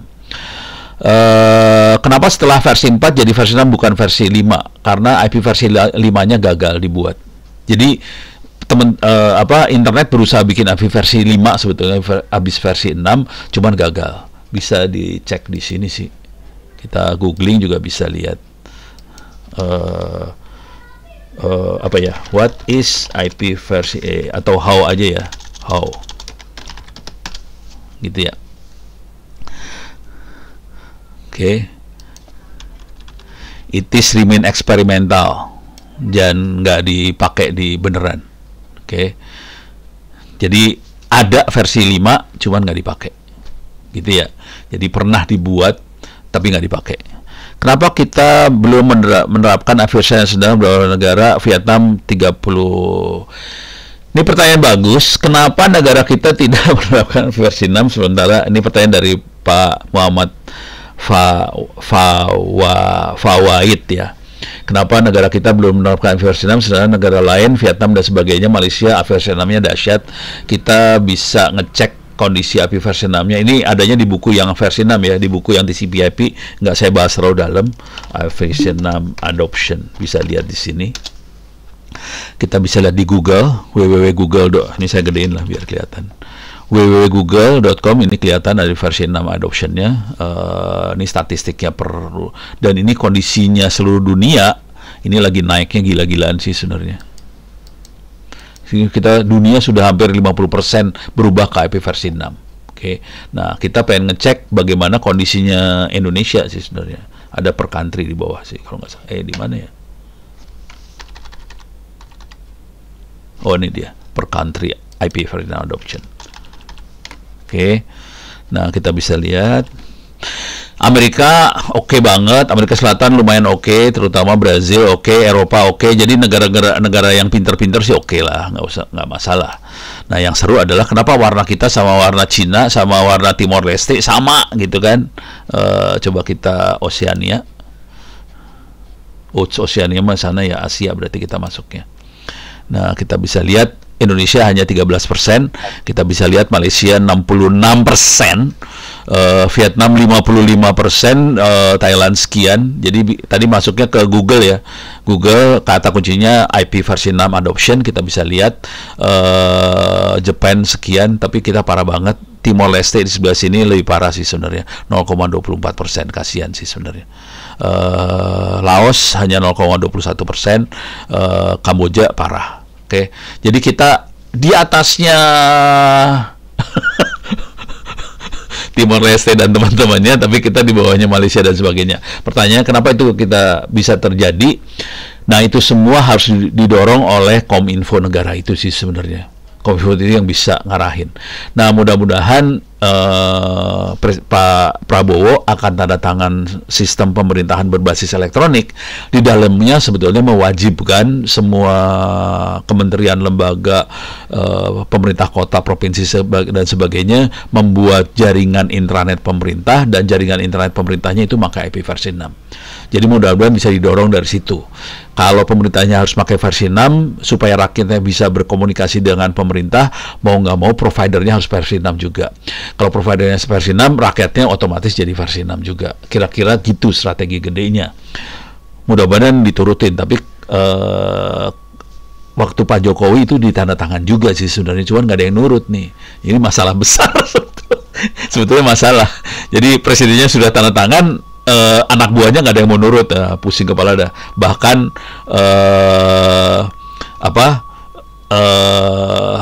kenapa setelah versi 4 jadi versi 6 bukan versi 5? Karena IP versi 5-nya gagal dibuat. Jadi temen uh, apa internet berusaha bikin api versi 5 sebetulnya habis versi 6 cuman gagal. Bisa dicek di sini sih. Kita googling juga bisa lihat uh, uh, apa ya? What is IP versi A atau how aja ya. How. Gitu ya. Oke. Okay. It is remain experimental dan nggak dipakai di beneran okay. jadi ada versi 5 cuman nggak dipakai gitu ya jadi pernah dibuat tapi nggak dipakai Kenapa kita belum menerapkan yang sedang beberapa negara Vietnam 30 ini pertanyaan bagus. Kenapa negara kita (laughs) tidak menerapkan versi 6 sementara ini pertanyaan dari Pak Muhammad Fa, Fa, Wa, Fawaid ya. Kenapa negara kita belum menerapkan 6 sedangkan negara lain Vietnam dan sebagainya Malaysia versi 6 nya dahsyat. Kita bisa ngecek kondisi api versi 6-nya ini adanya di buku yang versi 6 ya di buku yang TCP/IP nggak saya bahas terlalu dalam versi 6 adoption bisa lihat di sini kita bisa lihat di Google www.google.com. ini saya gedein lah biar kelihatan www.google.com ini kelihatan dari versi 6 adoptionnya uh, ini statistiknya per dan ini kondisinya seluruh dunia ini lagi naiknya gila-gilaan sih sebenarnya kita dunia sudah hampir 50% berubah ke IP versi 6 oke okay. nah kita pengen ngecek bagaimana kondisinya Indonesia sih sebenarnya ada per country di bawah sih kalau nggak salah eh di mana ya oh ini dia per country IP versi adoption okay. nah kita bisa lihat Amerika oke okay banget, Amerika Selatan lumayan oke, okay, terutama Brazil oke, okay, Eropa oke. Okay. Jadi negara-negara negara yang pinter-pinter sih oke okay lah, nggak usah nggak masalah. Nah yang seru adalah kenapa warna kita sama warna Cina sama warna Timor Leste sama gitu kan? E, coba kita Oceania, Oceania mana sana ya Asia berarti kita masuknya. Nah kita bisa lihat Indonesia hanya 13 persen, kita bisa lihat Malaysia 66 persen, uh, Vietnam 55 persen, uh, Thailand sekian. Jadi tadi masuknya ke Google ya, Google kata kuncinya IP versi 6 adoption kita bisa lihat uh, eh, Jepang sekian, tapi kita parah banget. Timor Leste di sebelah sini lebih parah sih sebenarnya 0,24 persen kasihan sih sebenarnya uh, Laos hanya 0,21 persen uh, Kamboja parah Oke. Jadi kita di atasnya (laughs) Timor Leste dan teman-temannya, tapi kita di bawahnya Malaysia dan sebagainya. Pertanyaan kenapa itu kita bisa terjadi? Nah itu semua harus didorong oleh kominfo negara itu sih sebenarnya. Kominfo itu yang bisa ngarahin. Nah mudah-mudahan eh, Pak Prabowo akan tanda tangan sistem pemerintahan berbasis elektronik di dalamnya sebetulnya mewajibkan semua kementerian lembaga eh, pemerintah kota provinsi dan sebagainya membuat jaringan intranet pemerintah dan jaringan intranet pemerintahnya itu maka IP versi 6 jadi mudah-mudahan bisa didorong dari situ kalau pemerintahnya harus pakai versi 6 supaya rakyatnya bisa berkomunikasi dengan pemerintah mau nggak mau providernya harus versi 6 juga kalau providernya versi 6, rakyatnya otomatis jadi versi 6 juga. Kira-kira gitu strategi gedenya. Mudah-mudahan diturutin, tapi uh, waktu Pak Jokowi itu tangan juga sih sebenarnya, cuman nggak ada yang nurut nih. Ini masalah besar (laughs) sebetulnya masalah. Jadi presidennya sudah tanda tangan, eh, anak buahnya nggak ada yang mau nurut, eh, pusing kepala dah. Bahkan eh, apa? Eh,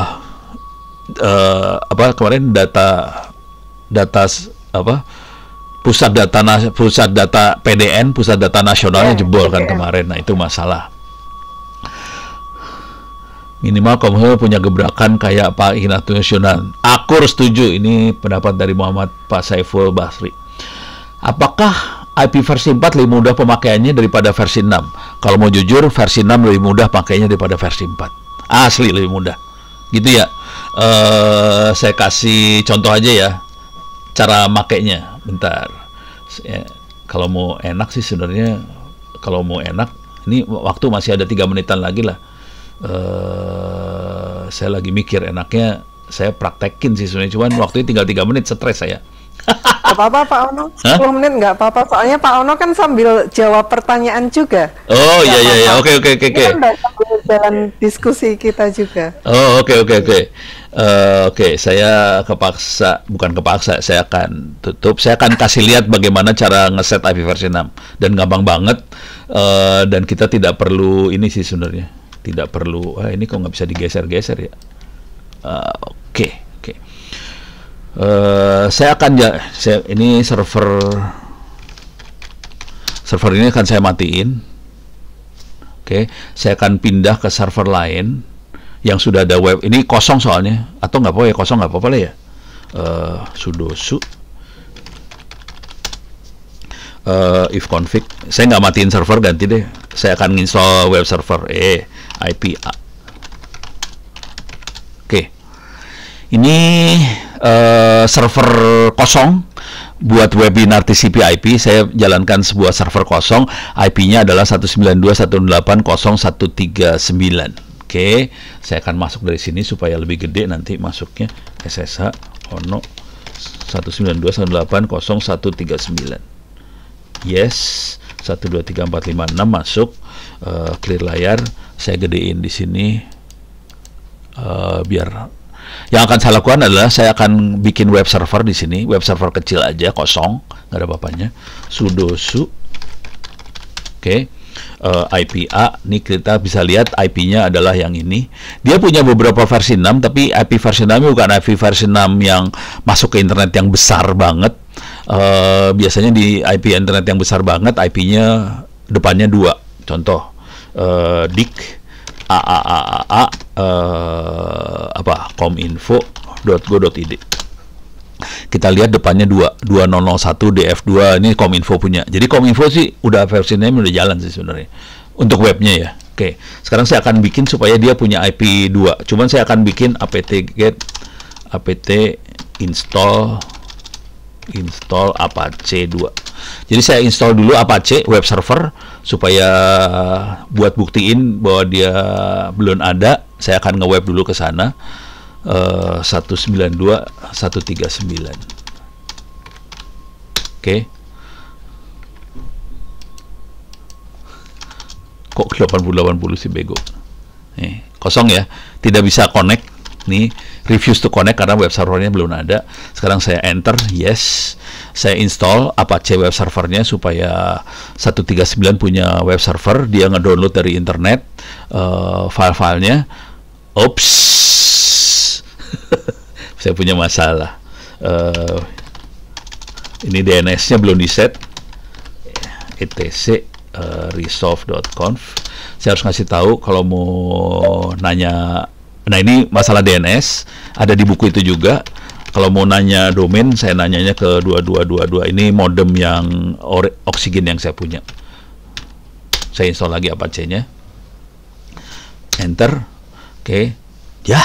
uh, apa kemarin data data apa pusat data pusat data PDN pusat data nasionalnya yeah, jebol kan kan kemarin nah itu masalah minimal Komhil punya gebrakan kayak Pak Ignatus Nasional. Akur setuju ini pendapat dari Muhammad Pak Saiful Basri. Apakah IP versi 4 lebih mudah pemakaiannya daripada versi 6? Kalau mau jujur, versi 6 lebih mudah pakainya daripada versi 4. Asli lebih mudah gitu ya uh, saya kasih contoh aja ya cara makainya bentar ya, kalau mau enak sih sebenarnya kalau mau enak ini waktu masih ada tiga menitan lagi lah uh, saya lagi mikir enaknya saya praktekin sih sebenarnya cuman waktunya tinggal tiga menit stres saya gak apa-apa Pak Ono. Hah? 10 menit gak apa-apa. Soalnya Pak Ono kan sambil jawab pertanyaan juga. Oh iya iya iya. Oke oke oke oke. Kan jalan diskusi kita juga. Oh oke okay, oke okay, oke. Okay. Uh, eh, oke, okay. saya kepaksa bukan kepaksa, saya akan tutup. Saya akan kasih lihat bagaimana cara ngeset IP versi 6 dan gampang banget uh, dan kita tidak perlu ini sih sebenarnya. Tidak perlu. Ah ini kok nggak bisa digeser-geser ya. Uh, oke. Okay. Uh, saya akan ya saya, ini server server ini akan saya matiin oke okay. saya akan pindah ke server lain yang sudah ada web ini kosong soalnya atau nggak apa ya kosong nggak apa-apa lah ya uh, eh, sudo su uh, eh, if config saya nggak matiin server ganti deh saya akan install web server eh IP Ini uh, server kosong buat webinar TCP IP saya jalankan sebuah server kosong IP-nya adalah 192.180.139 oke saya akan masuk dari sini supaya lebih gede nanti masuknya SSH ono 192.180.139 yes 123456 masuk uh, clear layar saya gedein di sini uh, biar yang akan saya lakukan adalah saya akan bikin web server di sini, web server kecil aja, kosong, nggak ada bapaknya. sudo su, oke, okay. uh, eh, IPA, nih kita bisa lihat IP-nya adalah yang ini. Dia punya beberapa versi 6, tapi IP versi 6 bukan IP versi 6 yang masuk ke internet yang besar banget. Uh, biasanya di IP internet yang besar banget, IP-nya depannya dua. Contoh, uh, eh, dik a a a a uh, apa id kita lihat depannya dua dua nol satu df dua ini Kominfo punya. Jadi Kominfo sih udah versi versinya udah jalan sih sebenarnya untuk webnya ya. Oke, sekarang saya akan bikin supaya dia punya IP dua Cuman saya akan bikin apt get apt install install Apache 2. Jadi saya install dulu Apache web server supaya buat buktiin bahwa dia belum ada. Saya akan nge-web dulu ke sana. Uh, eh, 192.139. Oke. Okay. Kok 8080 sih bego? eh, kosong ya. Tidak bisa connect ini refuse to connect karena web servernya belum ada sekarang saya enter yes saya install Apache web servernya supaya 139 punya web server dia ngedownload dari internet uh, file-filenya ops (laughs) saya punya masalah uh, ini DNS-nya belum di set etc uh, eh, resolve.conf saya harus ngasih tahu kalau mau nanya Nah ini masalah DNS ada di buku itu juga. Kalau mau nanya domain, saya nanyanya ke 2222 ini modem yang oksigen yang saya punya. Saya install lagi Apache-nya. Enter. Oke. Okay. Ya.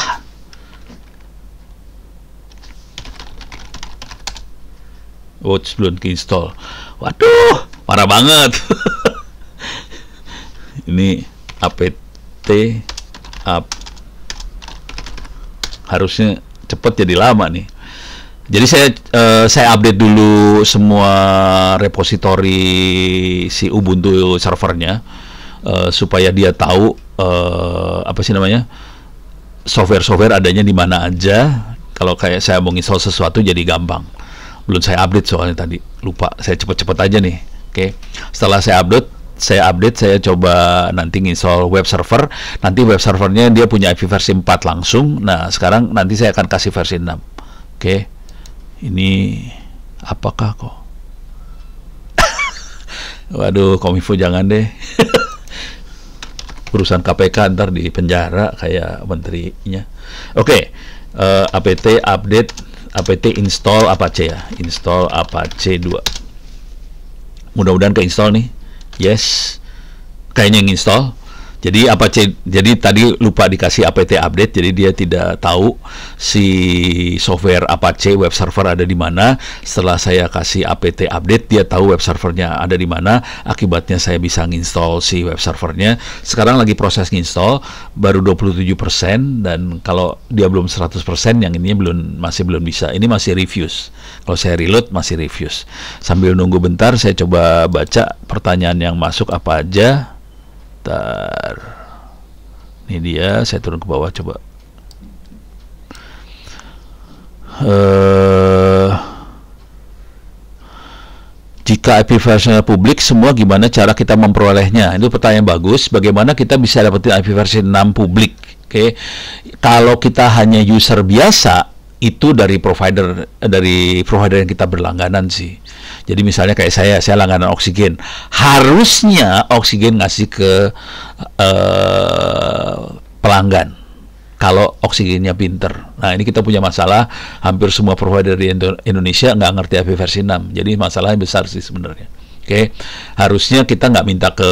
Watch belum install. Waduh, parah banget. (laughs) ini apt apt harusnya cepet jadi lama nih. Jadi saya uh, saya update dulu semua repositori si Ubuntu servernya uh, supaya dia tahu uh, apa sih namanya software-software adanya di mana aja. Kalau kayak saya mau install sesuatu jadi gampang. Belum saya update soalnya tadi lupa saya cepet-cepet aja nih. Oke, okay. setelah saya update saya update, saya coba nanti install web server. Nanti web servernya dia punya IP versi 4 langsung. Nah, sekarang nanti saya akan kasih versi 6. Oke. Okay. Ini apakah kok? (laughs) Waduh, Kominfo jangan deh. (laughs) Urusan KPK ntar di penjara kayak menterinya. Oke, okay. uh, eh, apt update apt install Apache ya. Install Apache 2. Mudah-mudahan keinstall nih yes kayaknya yang install jadi apa jadi tadi lupa dikasih APT update jadi dia tidak tahu si software Apache web server ada di mana. Setelah saya kasih APT update dia tahu web servernya ada di mana. Akibatnya saya bisa nginstall si web servernya. Sekarang lagi proses nginstall baru 27% dan kalau dia belum 100% yang ini belum masih belum bisa. Ini masih refuse. Kalau saya reload masih refuse. Sambil nunggu bentar saya coba baca pertanyaan yang masuk apa aja sebentar ini dia saya turun ke bawah coba uh, jika IP versinya publik semua gimana cara kita memperolehnya itu pertanyaan bagus bagaimana kita bisa dapetin IP versi 6 publik oke okay. kalau kita hanya user biasa itu dari provider eh, dari provider yang kita berlangganan sih jadi misalnya kayak saya, saya langganan oksigen, harusnya oksigen ngasih ke uh, pelanggan kalau oksigennya pinter. Nah ini kita punya masalah hampir semua provider di Indonesia nggak ngerti AV versi 6. Jadi masalahnya besar sih sebenarnya. Oke, okay. harusnya kita nggak minta ke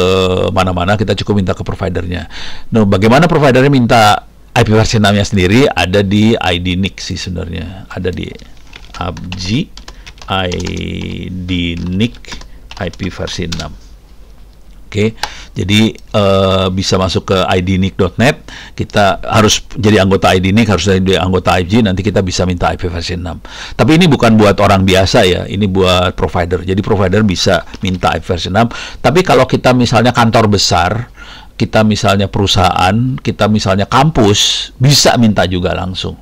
mana-mana, kita cukup minta ke providernya. Nah, bagaimana providernya minta IP versi 6 sendiri ada di ID IDNIC sih sebenarnya, ada di ABGI ID NIC IP versi 6. Oke, okay. jadi uh, bisa masuk ke idnic.net. Kita harus jadi anggota idnic, harus jadi anggota IG. Nanti kita bisa minta IP versi 6. Tapi ini bukan buat orang biasa ya, ini buat provider. Jadi provider bisa minta IP versi 6. Tapi kalau kita misalnya kantor besar, kita misalnya perusahaan, kita misalnya kampus, bisa minta juga langsung.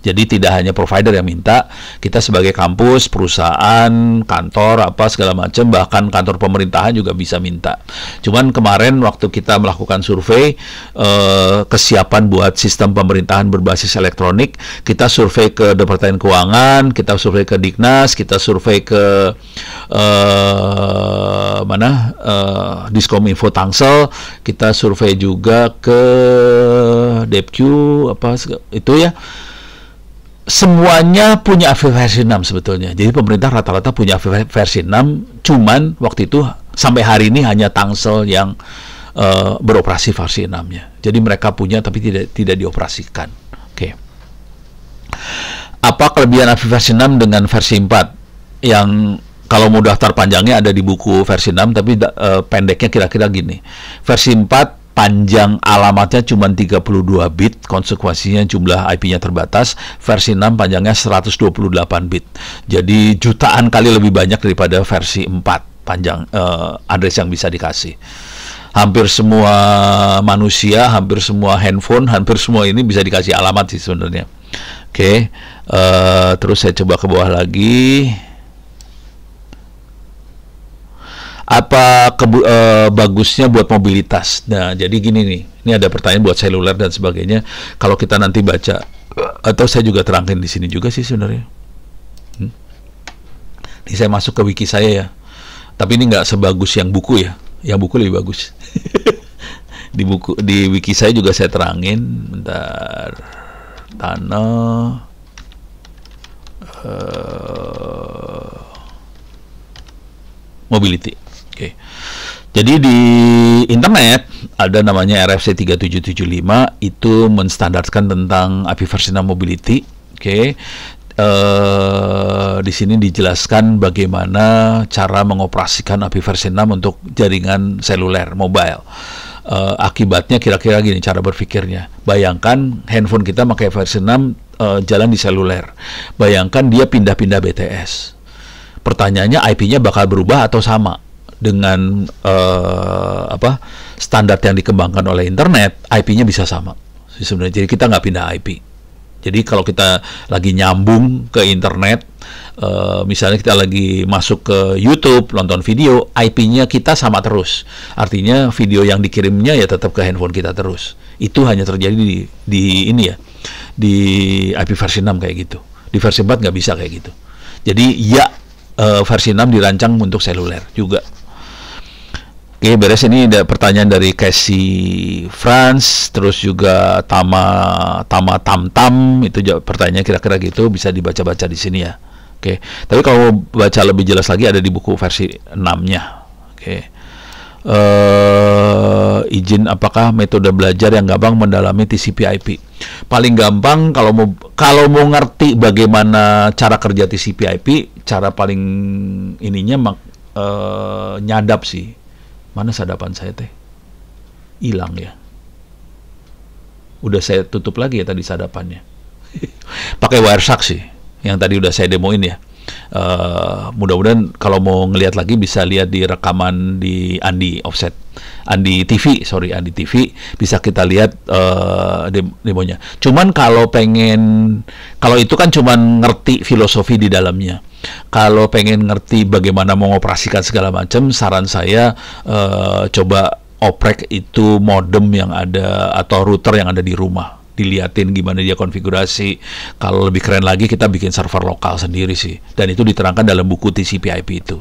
Jadi tidak hanya provider yang minta, kita sebagai kampus, perusahaan, kantor, apa segala macam, bahkan kantor pemerintahan juga bisa minta. Cuman kemarin waktu kita melakukan survei eh, kesiapan buat sistem pemerintahan berbasis elektronik, kita survei ke Departemen Keuangan, kita survei ke Diknas, kita survei ke eh, mana eh, Diskominfo Tangsel, kita survei juga ke DepQ apa itu ya semuanya punya versi 6 sebetulnya. Jadi pemerintah rata-rata punya versi 6, cuman waktu itu sampai hari ini hanya Tangsel yang uh, beroperasi versi 6-nya. Jadi mereka punya tapi tidak tidak dioperasikan. Oke. Okay. Apa kelebihan AV versi 6 dengan versi 4? Yang kalau mau daftar panjangnya ada di buku versi 6 tapi uh, pendeknya kira-kira gini. Versi 4 panjang alamatnya cuma 32 bit, konsekuensinya jumlah IP-nya terbatas, versi 6 panjangnya 128 bit. Jadi jutaan kali lebih banyak daripada versi 4 panjang uh, address yang bisa dikasih hampir semua manusia, hampir semua handphone, hampir semua ini bisa dikasih alamat sih sebenarnya. Oke, okay. uh, eh, terus saya coba ke bawah lagi. apa ke eh, bagusnya buat mobilitas. Nah, jadi gini nih, ini ada pertanyaan buat seluler dan sebagainya. Kalau kita nanti baca atau saya juga terangkan di sini juga sih sebenarnya. Hmm? Ini saya masuk ke wiki saya ya. Tapi ini nggak sebagus yang buku ya. Yang buku lebih bagus. (laughs) di buku di wiki saya juga saya terangin bentar tanah eh, uh, mobility Oke. Jadi di internet ada namanya RFC 3775 itu menstandarkan tentang API Avifarsina Mobility. Oke. Uh, di sini dijelaskan bagaimana cara mengoperasikan API 6 untuk jaringan seluler mobile. Uh, akibatnya kira-kira gini cara berpikirnya. Bayangkan handphone kita pakai versi 6 uh, eh, jalan di seluler. Bayangkan dia pindah-pindah BTS. Pertanyaannya IP-nya bakal berubah atau sama? dengan uh, apa standar yang dikembangkan oleh internet, IP-nya bisa sama. Sebenarnya jadi kita nggak pindah IP. Jadi kalau kita lagi nyambung ke internet, uh, misalnya kita lagi masuk ke YouTube nonton video, IP-nya kita sama terus. Artinya video yang dikirimnya ya tetap ke handphone kita terus. Itu hanya terjadi di, di ini ya, di IP versi 6 kayak gitu. Di versi 4 nggak bisa kayak gitu. Jadi ya uh, versi 6 dirancang untuk seluler juga. Oke, beres ini ada pertanyaan dari Casey France, terus juga Tama Tama Tam Tam itu pertanyaan kira-kira gitu bisa dibaca-baca di sini ya. Oke. Tapi kalau baca lebih jelas lagi ada di buku versi 6-nya. Oke. Uh, izin apakah metode belajar yang gampang mendalami TCP/IP? Paling gampang kalau mau kalau mau ngerti bagaimana cara kerja TCP/IP, cara paling ininya mak, uh, nyadap sih Mana sadapan saya teh? Hilang ya. Udah saya tutup lagi ya tadi sadapannya. (laughs) Pakai wire saksi yang tadi udah saya demoin ya. Uh, mudah-mudahan kalau mau ngelihat lagi bisa lihat di rekaman di Andi Offset Andi TV sorry Andi TV bisa kita lihat uh, dem demonya cuman kalau pengen kalau itu kan cuman ngerti filosofi di dalamnya kalau pengen ngerti bagaimana mengoperasikan segala macam, saran saya uh, coba oprek itu modem yang ada atau router yang ada di rumah diliatin gimana dia konfigurasi. Kalau lebih keren lagi kita bikin server lokal sendiri sih. Dan itu diterangkan dalam buku TCP/IP itu.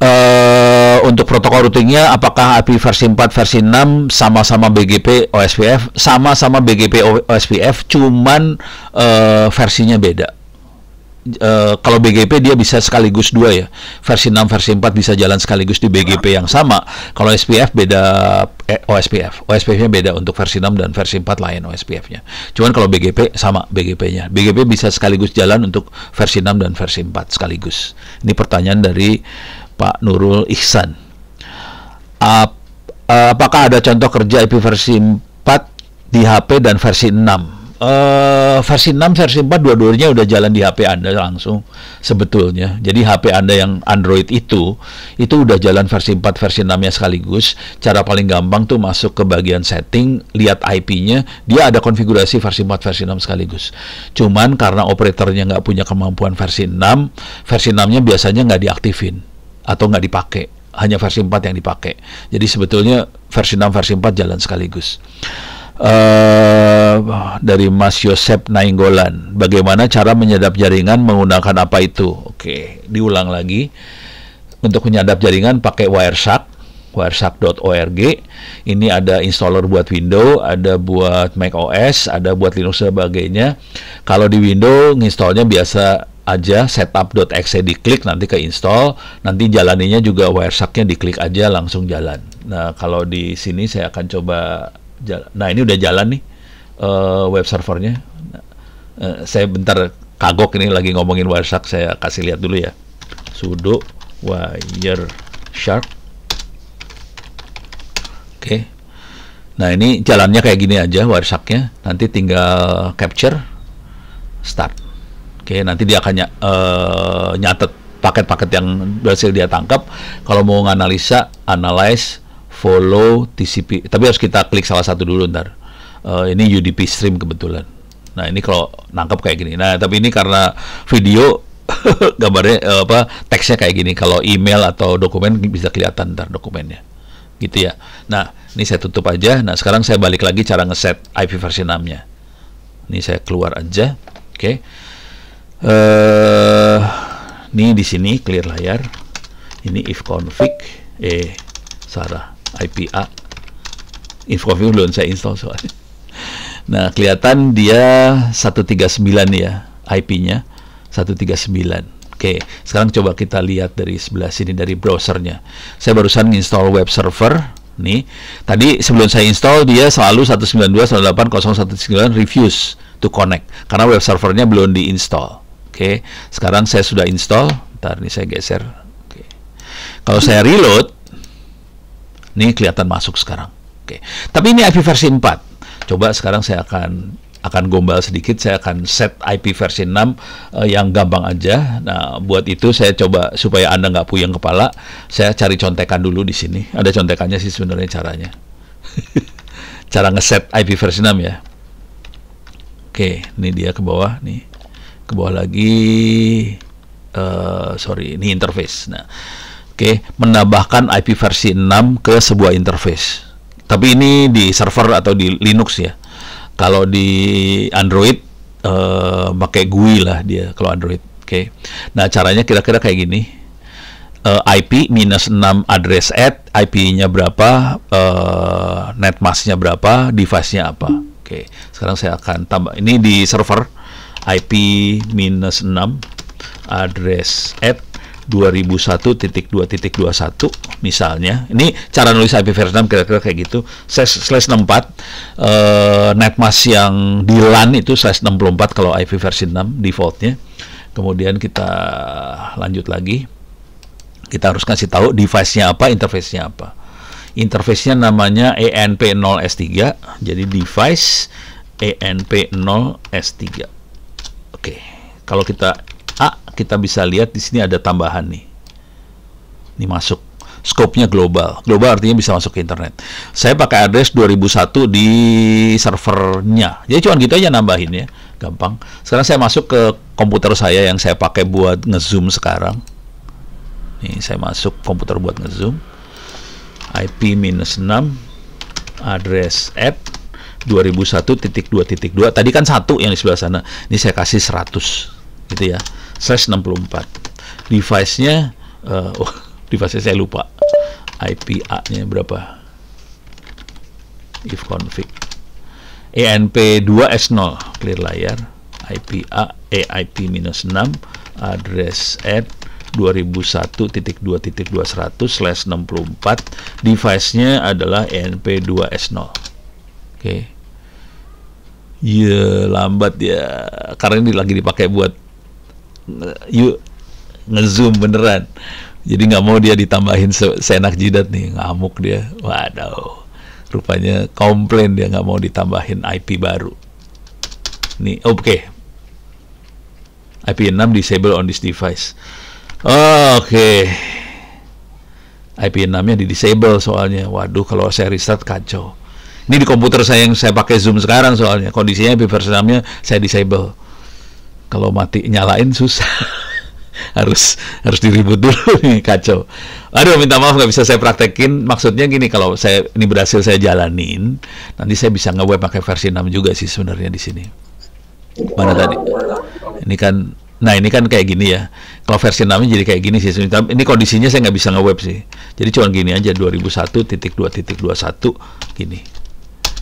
Uh, untuk protokol routingnya, apakah IP versi 4, versi 6 sama-sama BGP OSPF? Sama-sama BGP OSPF, cuman uh, versinya beda Uh, kalau BGP dia bisa sekaligus dua ya versi 6 versi 4 bisa jalan sekaligus di BGP yang sama kalau SPF beda eh, OSPF oh, OSPFnya oh, beda untuk versi 6 dan versi 4 lain OSPF-nya oh, cuman kalau BGP sama BGP-nya BGP bisa sekaligus jalan untuk versi 6 dan versi 4 sekaligus ini pertanyaan dari Pak Nurul Ihsan Ap, eh, apakah ada contoh kerja IP versi 4 di HP dan versi 6 uh, versi 6, versi 4 dua-duanya udah jalan di HP Anda langsung sebetulnya. Jadi HP Anda yang Android itu itu udah jalan versi 4, versi 6-nya sekaligus. Cara paling gampang tuh masuk ke bagian setting, lihat IP-nya, dia ada konfigurasi versi 4, versi 6 sekaligus. Cuman karena operatornya nggak punya kemampuan versi 6, versi 6-nya biasanya nggak diaktifin atau nggak dipakai hanya versi 4 yang dipakai. Jadi sebetulnya versi 6 versi 4 jalan sekaligus uh, dari Mas Yosep Nainggolan. Bagaimana cara menyadap jaringan menggunakan apa itu? Oke, diulang lagi. Untuk menyadap jaringan pakai Wireshark, wireshark.org. Ini ada installer buat Windows, ada buat Mac OS, ada buat Linux sebagainya. Kalau di Windows, installnya biasa aja setup.exe diklik nanti ke install nanti jalaninya juga wiresharknya diklik aja langsung jalan nah kalau di sini saya akan coba nah ini udah jalan nih uh, web servernya uh, saya bentar kagok ini lagi ngomongin Wireshark saya kasih lihat dulu ya sudo Wireshark oke okay. nah ini jalannya kayak gini aja Wiresharknya nanti tinggal capture start oke okay, nanti dia akan ny uh, eh, nyatet paket-paket yang berhasil dia tangkap kalau mau menganalisa analyze follow TCP. Tapi harus kita klik salah satu dulu ntar. Uh, ini UDP stream kebetulan. Nah ini kalau nangkep kayak gini. Nah tapi ini karena video (laughs) gambarnya eh, apa teksnya kayak gini. Kalau email atau dokumen bisa kelihatan ntar dokumennya. Gitu ya. Nah ini saya tutup aja. Nah sekarang saya balik lagi cara ngeset IP versi 6-nya. Ini saya keluar aja. Oke. Okay. Uh, eh, ini di sini clear layar. Ini if config eh Sarah IPA Infoview belum saya install soalnya nah kelihatan dia 139 ya IP-nya 139 oke sekarang coba kita lihat dari sebelah sini dari browsernya saya barusan install web server nih tadi sebelum saya install dia selalu 192 refuse to connect karena web servernya belum diinstall oke sekarang saya sudah install ntar nih saya geser oke. kalau saya reload ini kelihatan masuk sekarang. Oke. Tapi ini IP versi 4. Coba sekarang saya akan akan gombal sedikit, saya akan set IP versi 6 uh, eh, yang gampang aja. Nah, buat itu saya coba supaya Anda nggak puyeng kepala, saya cari contekan dulu di sini. Ada contekannya sih sebenarnya caranya. (laughs) Cara ngeset IP versi 6 ya. Oke, ini dia ke bawah nih. Ke bawah lagi. Uh, sorry, ini interface. Nah, okay, menambahkan IP versi 6 ke sebuah interface. Tapi ini di server atau di Linux ya. Kalau di Android uh, pakai GUI lah dia kalau Android. Oke. Okay. Nah, caranya kira-kira kayak gini. Uh, eh, IP minus 6 address at IP-nya berapa, uh, netmask-nya berapa, device-nya apa. Oke. Okay. Sekarang saya akan tambah ini di server IP minus 6 address at 2001.2.21 misalnya. Ini cara nulis IPv6 kira-kira kayak gitu. Slash, slash 64 uh, eh, netmask yang di LAN itu slash 64 kalau IPv versi 6 defaultnya. Kemudian kita lanjut lagi. Kita harus kasih tahu device-nya apa, interface-nya apa. Interface-nya namanya ENP0S3. Jadi device ENP0S3. Oke, okay. kalau kita kita bisa lihat di sini ada tambahan nih. Ini masuk. Scope-nya global. Global artinya bisa masuk ke internet. Saya pakai address 2001 di servernya. Jadi cuma gitu aja nambahin ya. Gampang. Sekarang saya masuk ke komputer saya yang saya pakai buat ngezoom sekarang. Ini saya masuk komputer buat ngezoom. IP-6 address app 2001.2.2 tadi kan satu yang di sebelah sana ini saya kasih 100 gitu ya size 64 device-nya uh, oh (laughs) device saya lupa IPA-nya berapa if config ENP2S0 clear layar IPA EIP minus 6 address at 2001.2.200 slash 64 device-nya adalah ENP2S0 oke okay. ya yeah, lambat ya karena ini lagi dipakai buat yuk ngezoom beneran jadi nggak mau dia ditambahin se seenak jidat nih ngamuk dia waduh rupanya komplain dia nggak mau ditambahin IP baru nih oke okay. IP6 disable on this device oh, oke okay. IP6 nya di disable soalnya waduh kalau saya restart kacau ini di komputer saya yang saya pakai Zoom sekarang soalnya kondisinya IP versi 6 nya saya disable kalau mati nyalain susah (laughs) harus harus diribut dulu (laughs) nih kacau aduh minta maaf nggak bisa saya praktekin maksudnya gini kalau saya ini berhasil saya jalanin nanti saya bisa ngeweb pakai versi 6 juga sih sebenarnya di sini mana tadi ini kan nah ini kan kayak gini ya kalau versi 6 jadi kayak gini sih ini kondisinya saya nggak bisa ngeweb sih jadi cuma gini aja 2001.2.21 gini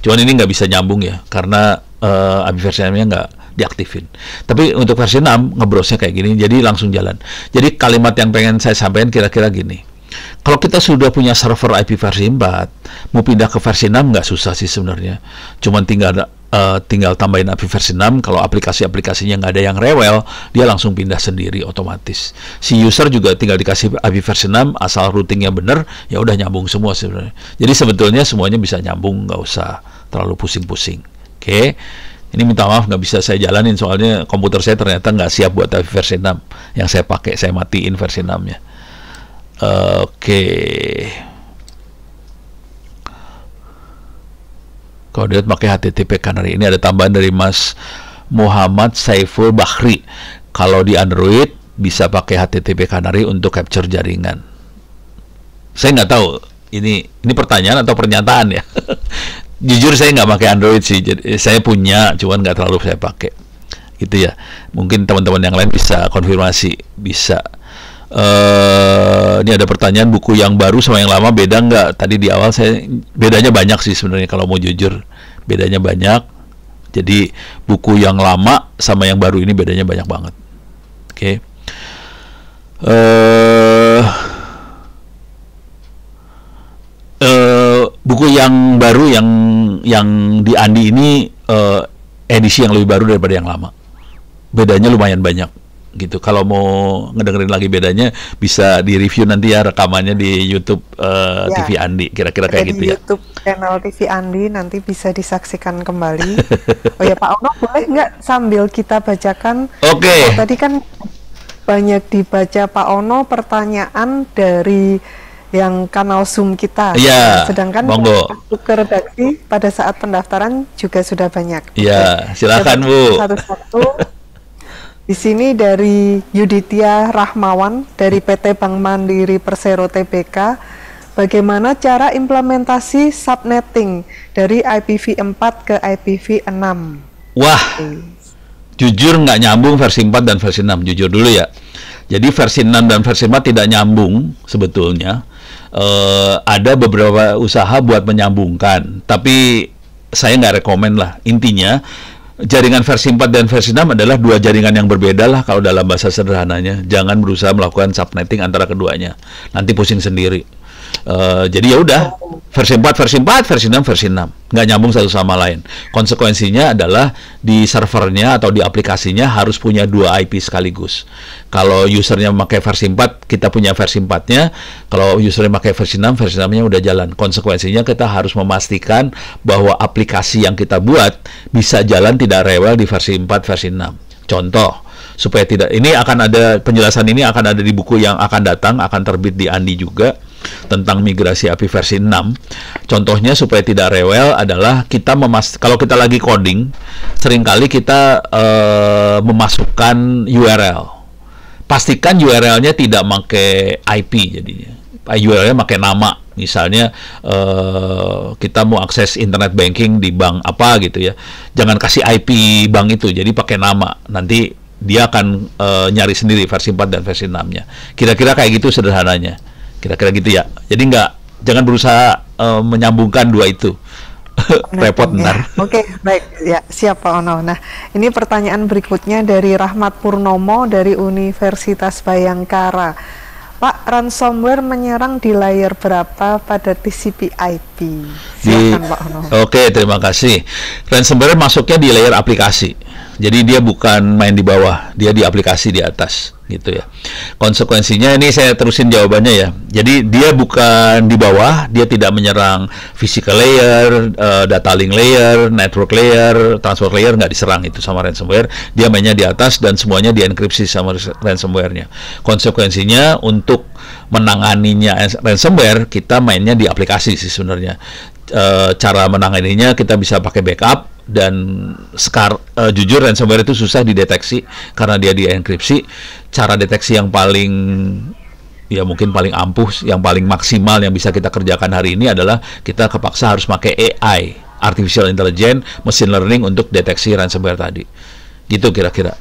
cuman ini nggak bisa nyambung ya karena uh, versi 6 nya nggak diaktifin. Tapi untuk versi 6 ngebrosnya kayak gini, jadi langsung jalan. Jadi kalimat yang pengen saya sampaikan kira-kira gini. Kalau kita sudah punya server IP versi 4, mau pindah ke versi 6 nggak susah sih sebenarnya. Cuman tinggal uh, tinggal tambahin API versi 6 kalau aplikasi-aplikasinya nggak ada yang rewel dia langsung pindah sendiri otomatis si user juga tinggal dikasih API versi 6 asal routingnya benar ya udah nyambung semua sebenarnya jadi sebetulnya semuanya bisa nyambung nggak usah terlalu pusing-pusing oke okay? ini minta maaf nggak bisa saya jalanin soalnya komputer saya ternyata nggak siap buat versi 6 yang saya pakai saya matiin versi 6 nya oke okay. kalau dilihat pakai HTTP Canary ini ada tambahan dari Mas Muhammad Saiful Bakri kalau di Android bisa pakai HTTP Canary untuk capture jaringan saya nggak tahu ini ini pertanyaan atau pernyataan ya (laughs) jujur saya nggak pakai Android sih jadi saya punya cuman nggak terlalu saya pakai gitu ya mungkin teman-teman yang lain bisa konfirmasi bisa uh, ini ada pertanyaan buku yang baru sama yang lama beda nggak tadi di awal saya bedanya banyak sih sebenarnya kalau mau jujur bedanya banyak jadi buku yang lama sama yang baru ini bedanya banyak banget oke okay. uh, eh, yang baru yang yang di Andi ini uh, edisi yang lebih baru daripada yang lama. Bedanya lumayan banyak gitu. Kalau mau ngedengerin lagi bedanya bisa di review nanti ya rekamannya di YouTube uh, ya, TV Andi kira-kira kayak gitu di gitu ya. YouTube channel TV Andi nanti bisa disaksikan kembali. (laughs) oh ya Pak Ono boleh nggak sambil kita bacakan? Oke. Okay. tadi kan banyak dibaca Pak Ono pertanyaan dari yang kanal Zoom kita. Iya. Sedangkan monggo. ke redaksi pada saat pendaftaran juga sudah banyak. Iya, silakan Bu. Satu-satu. Di sini dari Yuditya Rahmawan dari PT Bank Mandiri Persero TBK, bagaimana cara implementasi subnetting dari IPv4 ke IPv6? Wah, jujur nggak nyambung versi 4 dan versi 6, jujur dulu ya. Jadi versi 6 dan versi 4 tidak nyambung sebetulnya uh, ada beberapa usaha buat menyambungkan, tapi saya nggak rekomend lah. Intinya jaringan versi 4 dan versi 6 adalah dua jaringan yang berbeda lah kalau dalam bahasa sederhananya. Jangan berusaha melakukan subnetting antara keduanya. Nanti pusing sendiri. Uh, jadi ya udah versi 4 versi 4 versi 6 versi 6 nggak nyambung satu sama lain konsekuensinya adalah di servernya atau di aplikasinya harus punya dua IP sekaligus kalau usernya memakai versi 4 kita punya versi 4 nya kalau usernya memakai versi 6 versi 6 nya udah jalan konsekuensinya kita harus memastikan bahwa aplikasi yang kita buat bisa jalan tidak rewel di versi 4 versi 6 contoh supaya tidak ini akan ada penjelasan ini akan ada di buku yang akan datang akan terbit di Andi juga tentang migrasi API versi 6. Contohnya supaya tidak rewel adalah kita memas kalau kita lagi coding, seringkali kita uh, memasukkan URL. Pastikan URL-nya tidak pakai IP jadinya. URL-nya pakai nama misalnya uh, kita mau akses internet banking di bank apa gitu ya jangan kasih IP bank itu jadi pakai nama nanti dia akan uh, nyari sendiri versi 4 dan versi 6 nya kira-kira kayak gitu sederhananya kira-kira gitu ya jadi nggak jangan berusaha uh, menyambungkan dua itu (laughs) repot ntar. Oke, okay, baik. Ya, siapa Pak Ono. Nah, ini pertanyaan berikutnya dari Rahmat Purnomo dari Universitas Bayangkara. Pak, ransomware menyerang di layer berapa pada TCP/IP? Silakan di, Pak Ono. Oke, okay, terima kasih. Ransomware masuknya di layer aplikasi. Jadi dia bukan main di bawah, dia di aplikasi di atas gitu ya. Konsekuensinya ini saya terusin jawabannya ya. Jadi dia bukan di bawah, dia tidak menyerang physical layer, uh, data link layer, network layer, transport layer nggak diserang itu sama ransomware. Dia mainnya di atas dan semuanya dienkripsi sama ransomware-nya. Konsekuensinya untuk menanganinya ransomware kita mainnya di aplikasi sih sebenarnya. Eh, cara menanganinya kita bisa pakai backup dan scar uh, eh, jujur ransomware itu susah dideteksi karena dia dienkripsi. Cara deteksi yang paling ya mungkin paling ampuh, yang paling maksimal yang bisa kita kerjakan hari ini adalah kita kepaksa harus pakai AI, artificial intelligence, machine learning untuk deteksi ransomware tadi. Gitu kira-kira.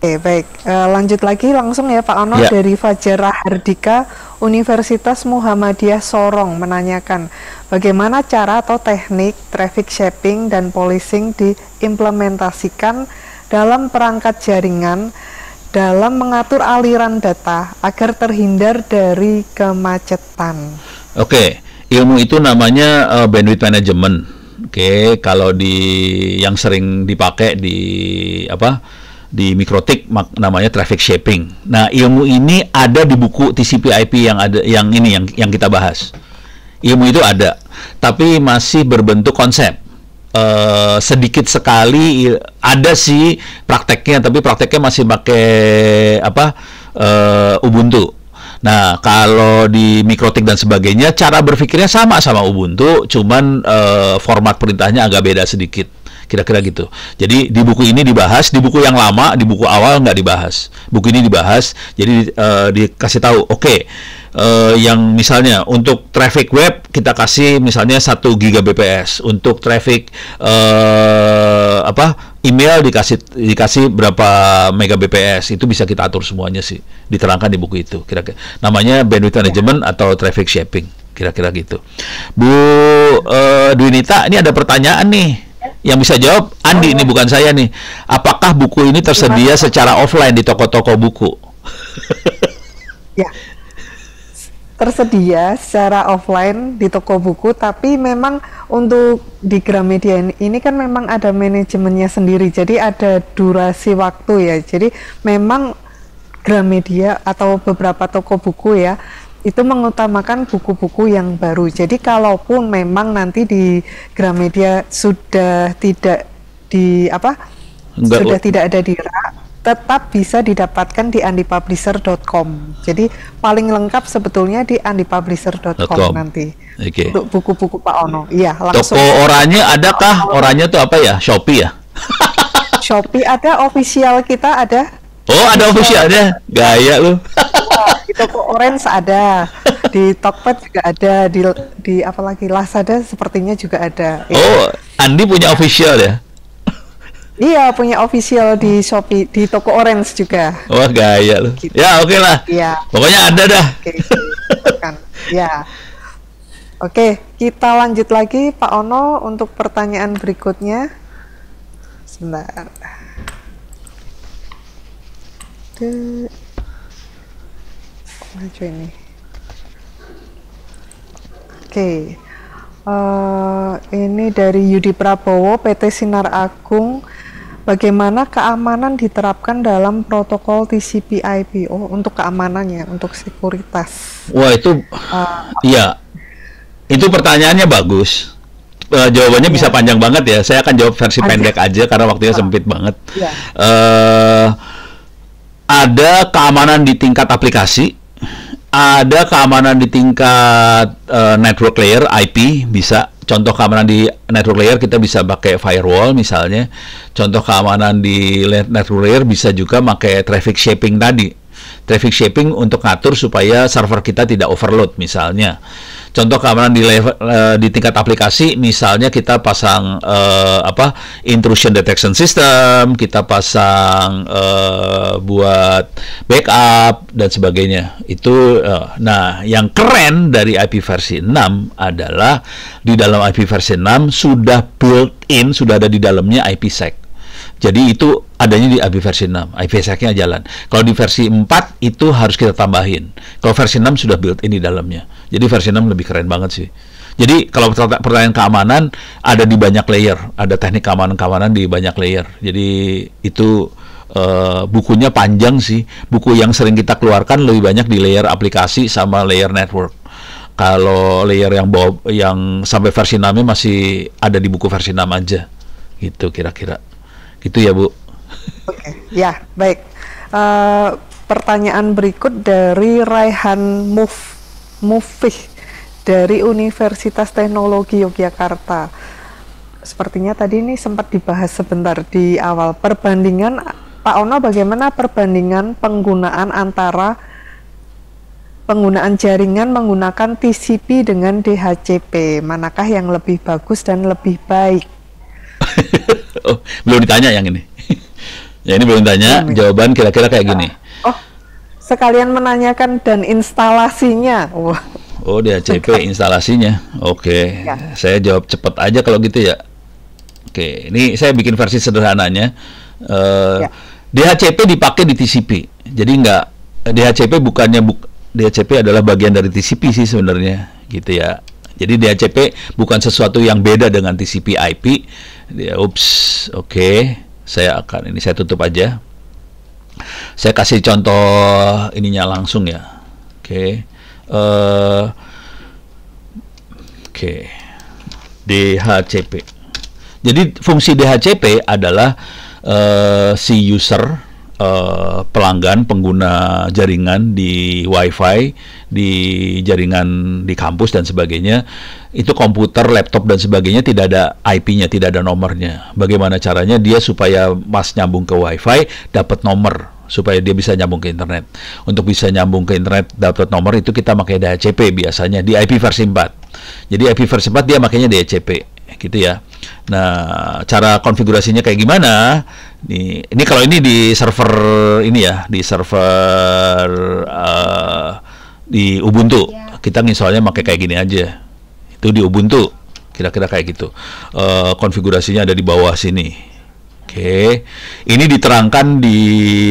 Oke, baik. Uh, lanjut lagi langsung ya Pak Ono yeah. dari Fajar Hardika Universitas Muhammadiyah Sorong menanyakan bagaimana cara atau teknik traffic shaping dan policing diimplementasikan dalam perangkat jaringan dalam mengatur aliran data agar terhindar dari kemacetan. Oke, ilmu itu namanya uh, bandwidth management. Oke, kalau di yang sering dipakai di apa? di mikrotik namanya traffic shaping. Nah, ilmu ini ada di buku TCP/IP yang ada yang ini yang yang kita bahas. Ilmu itu ada, tapi masih berbentuk konsep. Uh, sedikit sekali ada sih prakteknya, tapi prakteknya masih pakai apa uh, Ubuntu. Nah, kalau di mikrotik dan sebagainya, cara berpikirnya sama sama Ubuntu, cuman uh, format perintahnya agak beda sedikit kira-kira gitu jadi di buku ini dibahas di buku yang lama di buku awal nggak dibahas buku ini dibahas jadi uh, dikasih tahu oke okay, uh, eh, yang misalnya untuk traffic web kita kasih misalnya 1 Gbps untuk traffic uh, apa email dikasih dikasih berapa megabps itu bisa kita atur semuanya sih diterangkan di buku itu kira-kira namanya bandwidth management ya. atau traffic shaping kira-kira gitu Bu uh, Dwinita ini ada pertanyaan nih yang bisa jawab Andi ini bukan saya nih. Apakah buku ini tersedia secara offline di toko-toko buku? (laughs) ya. Tersedia secara offline di toko buku, tapi memang untuk di Gramedia ini, ini kan memang ada manajemennya sendiri. Jadi ada durasi waktu ya. Jadi memang Gramedia atau beberapa toko buku ya itu mengutamakan buku-buku yang baru. Jadi kalaupun memang nanti di Gramedia sudah tidak di apa Enggak sudah tidak ada di rak, tetap bisa didapatkan di andipublisher.com. Jadi paling lengkap sebetulnya di andipublisher.com nanti. Okay. Untuk buku-buku Pak Ono. Iya, langsung. Toko orangnya adakah? Orangnya tuh apa ya? Shopee ya? Shopee ada, official kita ada. Oh, ada official officialnya. Gaya lu. (laughs) di toko Orange ada, di Tokped juga ada, di di apa Lazada sepertinya juga ada. Ya. Oh, Andi punya official ya? Iya, punya official di Shopee, di toko Orange juga. Wah, gaya lu. Gitu. Ya, oke okay lah. Iya. Pokoknya ada dah. Oke. Okay. ya. Oke, kita lanjut lagi Pak Ono untuk pertanyaan berikutnya. Sebentar lucu ini oke okay. uh, eh, ini dari Yudi Prabowo PT Sinar Agung bagaimana keamanan diterapkan dalam protokol TCP/IP oh untuk keamanannya untuk sekuritas wah itu uh, ya itu pertanyaannya bagus uh, jawabannya ya. bisa iya. panjang banget ya. Saya akan jawab versi aja. pendek aja karena waktunya ah. sempit banget. Ya. Uh, ada keamanan di tingkat aplikasi, ada keamanan di tingkat uh, network layer IP bisa contoh keamanan di network layer kita bisa pakai firewall misalnya contoh keamanan di network layer bisa juga pakai traffic shaping tadi traffic shaping untuk ngatur supaya server kita tidak overload misalnya contoh keamanan di level, uh, di tingkat aplikasi misalnya kita pasang uh, apa intrusion detection system kita pasang uh, buat backup dan sebagainya itu uh, nah yang keren dari IP versi 6 adalah di dalam IP versi 6 sudah built in sudah ada di dalamnya IPsec jadi itu adanya di IP versi 6, IPsecnya nya jalan. Kalau di versi 4 itu harus kita tambahin. Kalau versi 6 sudah built-in di dalamnya. Jadi versi 6 lebih keren banget sih. Jadi kalau pertanyaan keamanan ada di banyak layer, ada teknik keamanan-keamanan di banyak layer. Jadi itu uh, bukunya panjang sih. Buku yang sering kita keluarkan lebih banyak di layer aplikasi sama layer network. Kalau layer yang bawah, yang sampai versi 6 masih ada di buku versi 6 aja. Gitu kira-kira. Gitu ya, Bu. Oke, okay. ya, baik. Uh, pertanyaan berikut dari Raihan Move Mufih dari Universitas Teknologi Yogyakarta. Sepertinya tadi ini sempat dibahas sebentar di awal perbandingan Pak Ono bagaimana perbandingan penggunaan antara penggunaan jaringan menggunakan TCP dengan DHCP, manakah yang lebih bagus dan lebih baik? (laughs) oh, belum ditanya yang ini. (laughs) ya ini belum ditanya, ya? jawaban kira-kira kayak gini. Oh, sekalian menanyakan dan instalasinya. Wah. Oh, DHCP instalasinya. Oke. Okay. Ya. Saya jawab cepat aja kalau gitu ya. Oke, ini saya bikin versi sederhananya. Uh, eh, ya. DHCP dipakai di TCP. Jadi nggak eh, DHCP bukannya buk, DHCP adalah bagian dari TCP sih sebenarnya, gitu ya. Jadi DHCP bukan sesuatu yang beda dengan TCP/IP. Ups, oke. Okay. Saya akan ini saya tutup aja. Saya kasih contoh ininya langsung ya. Oke. Okay. Uh, eh, Oke. Okay. DHCP. Jadi fungsi DHCP adalah uh, si user eh, pelanggan pengguna jaringan di WiFi, di jaringan di kampus dan sebagainya, itu komputer, laptop dan sebagainya tidak ada IP-nya, tidak ada nomornya. Bagaimana caranya dia supaya mas nyambung ke WiFi dapat nomor supaya dia bisa nyambung ke internet. Untuk bisa nyambung ke internet dapat nomor itu kita pakai DHCP biasanya di IP versi 4. Jadi IP versi 4 dia makanya DHCP gitu ya. Nah, cara konfigurasinya kayak gimana? Ini, ini kalau ini di server ini ya, di server uh, di Ubuntu, iya. kita misalnya pakai kayak gini aja. Itu di Ubuntu, kira-kira kayak gitu. Uh, konfigurasinya ada di bawah sini. Oke, okay. ini diterangkan di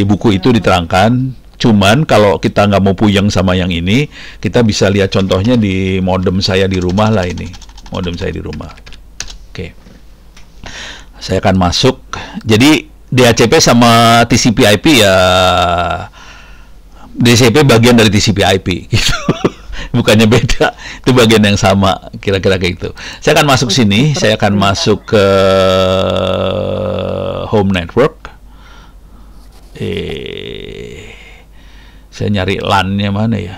buku itu diterangkan. Cuman kalau kita nggak mau puyeng sama yang ini, kita bisa lihat contohnya di modem saya di rumah lah ini, modem saya di rumah. Oke. Saya akan masuk. Jadi DHCP sama TCP/IP ya DHCP bagian dari TCP/IP (laughs) gitu. Bukannya beda, itu bagian yang sama kira-kira kayak itu. Saya akan masuk sini, saya akan masuk ke eh, home network. Eh, saya nyari LAN-nya mana ya?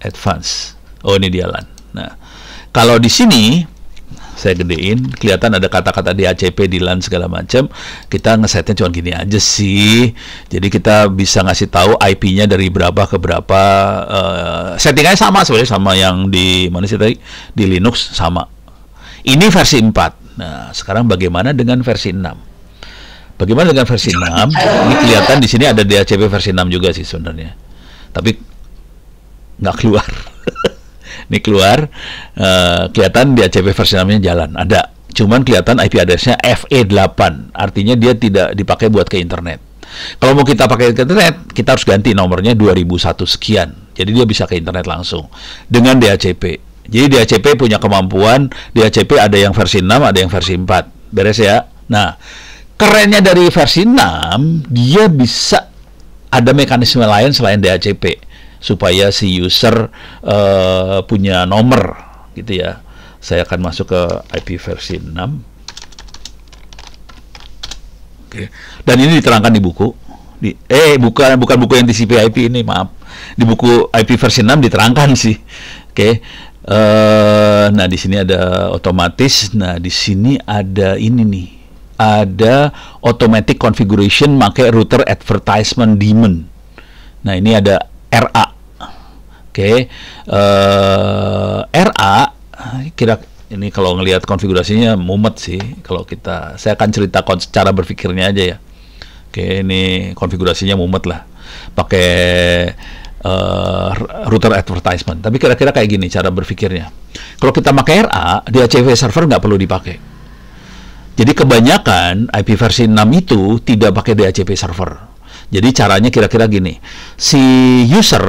Advance. Oh ini dia LAN. Nah, kalau di sini saya gedein kelihatan ada kata-kata di ACP di LAN segala macam kita ngesetnya cuma gini aja sih jadi kita bisa ngasih tahu IP-nya dari berapa ke berapa uh, settingannya sama sebenarnya sama yang di mana sih tadi di Linux sama ini versi 4 nah sekarang bagaimana dengan versi 6 bagaimana dengan versi 6 ini kelihatan di sini ada DHCP versi 6 juga sih sebenarnya tapi nggak keluar (laughs) ini keluar uh, kelihatan di ACP versi namanya jalan ada cuman kelihatan IP addressnya FE8 artinya dia tidak dipakai buat ke internet kalau mau kita pakai ke internet kita harus ganti nomornya 2001 sekian jadi dia bisa ke internet langsung dengan DHCP jadi DHCP punya kemampuan DHCP ada yang versi 6 ada yang versi 4 beres ya nah kerennya dari versi 6 dia bisa ada mekanisme lain selain DHCP supaya si user uh, punya nomor gitu ya saya akan masuk ke IP versi 6 Oke. dan ini diterangkan di buku di, eh bukan bukan buku yang di IP ini maaf di buku IP versi 6 diterangkan sih oke eh uh, nah di sini ada otomatis nah di sini ada ini nih ada automatic configuration pakai router advertisement daemon nah ini ada RA. Oke, okay. uh, eh, RA kira ini kalau ngelihat konfigurasinya mumet sih kalau kita saya akan cerita cara berpikirnya aja ya. Oke, okay, ini konfigurasinya mumet lah. Pakai uh, router advertisement. Tapi kira-kira kayak gini cara berpikirnya. Kalau kita pakai RA, di ACV server nggak perlu dipakai. Jadi kebanyakan IP versi 6 itu tidak pakai DHCP server jadi caranya kira-kira gini, si user,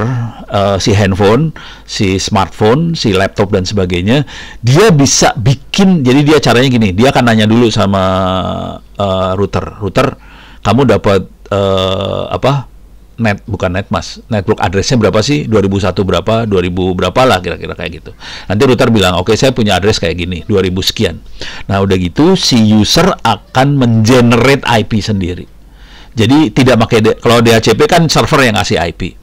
uh, si handphone, si smartphone, si laptop dan sebagainya, dia bisa bikin. Jadi dia caranya gini, dia akan nanya dulu sama uh, router, router, kamu dapat uh, apa? net bukan net mas network addressnya berapa sih 2001 berapa 2000 berapa lah kira-kira kayak gitu nanti router bilang oke okay, saya punya address kayak gini 2000 sekian nah udah gitu si user akan mengenerate IP sendiri jadi tidak pakai kalau DHCP kan server yang ngasih IP.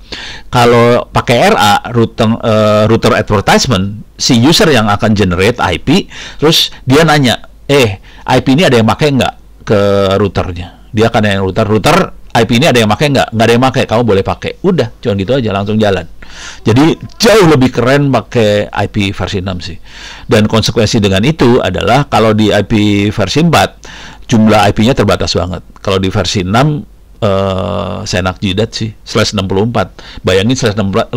Kalau pakai RA router uh, router advertisement si user yang akan generate IP terus dia nanya, "Eh, IP ini ada yang pakai nggak ke routernya?" Dia akan yang router router IP ini ada yang pakai nggak? Nggak ada yang pakai, kamu boleh pakai. Udah, cuma gitu aja, langsung jalan. Jadi jauh lebih keren pakai IP versi 6 sih. Dan konsekuensi dengan itu adalah kalau di IP versi 4 jumlah IP-nya terbatas banget. Kalau di versi 6 Uh, senak jidat sih slash 64 bayangin slash 64,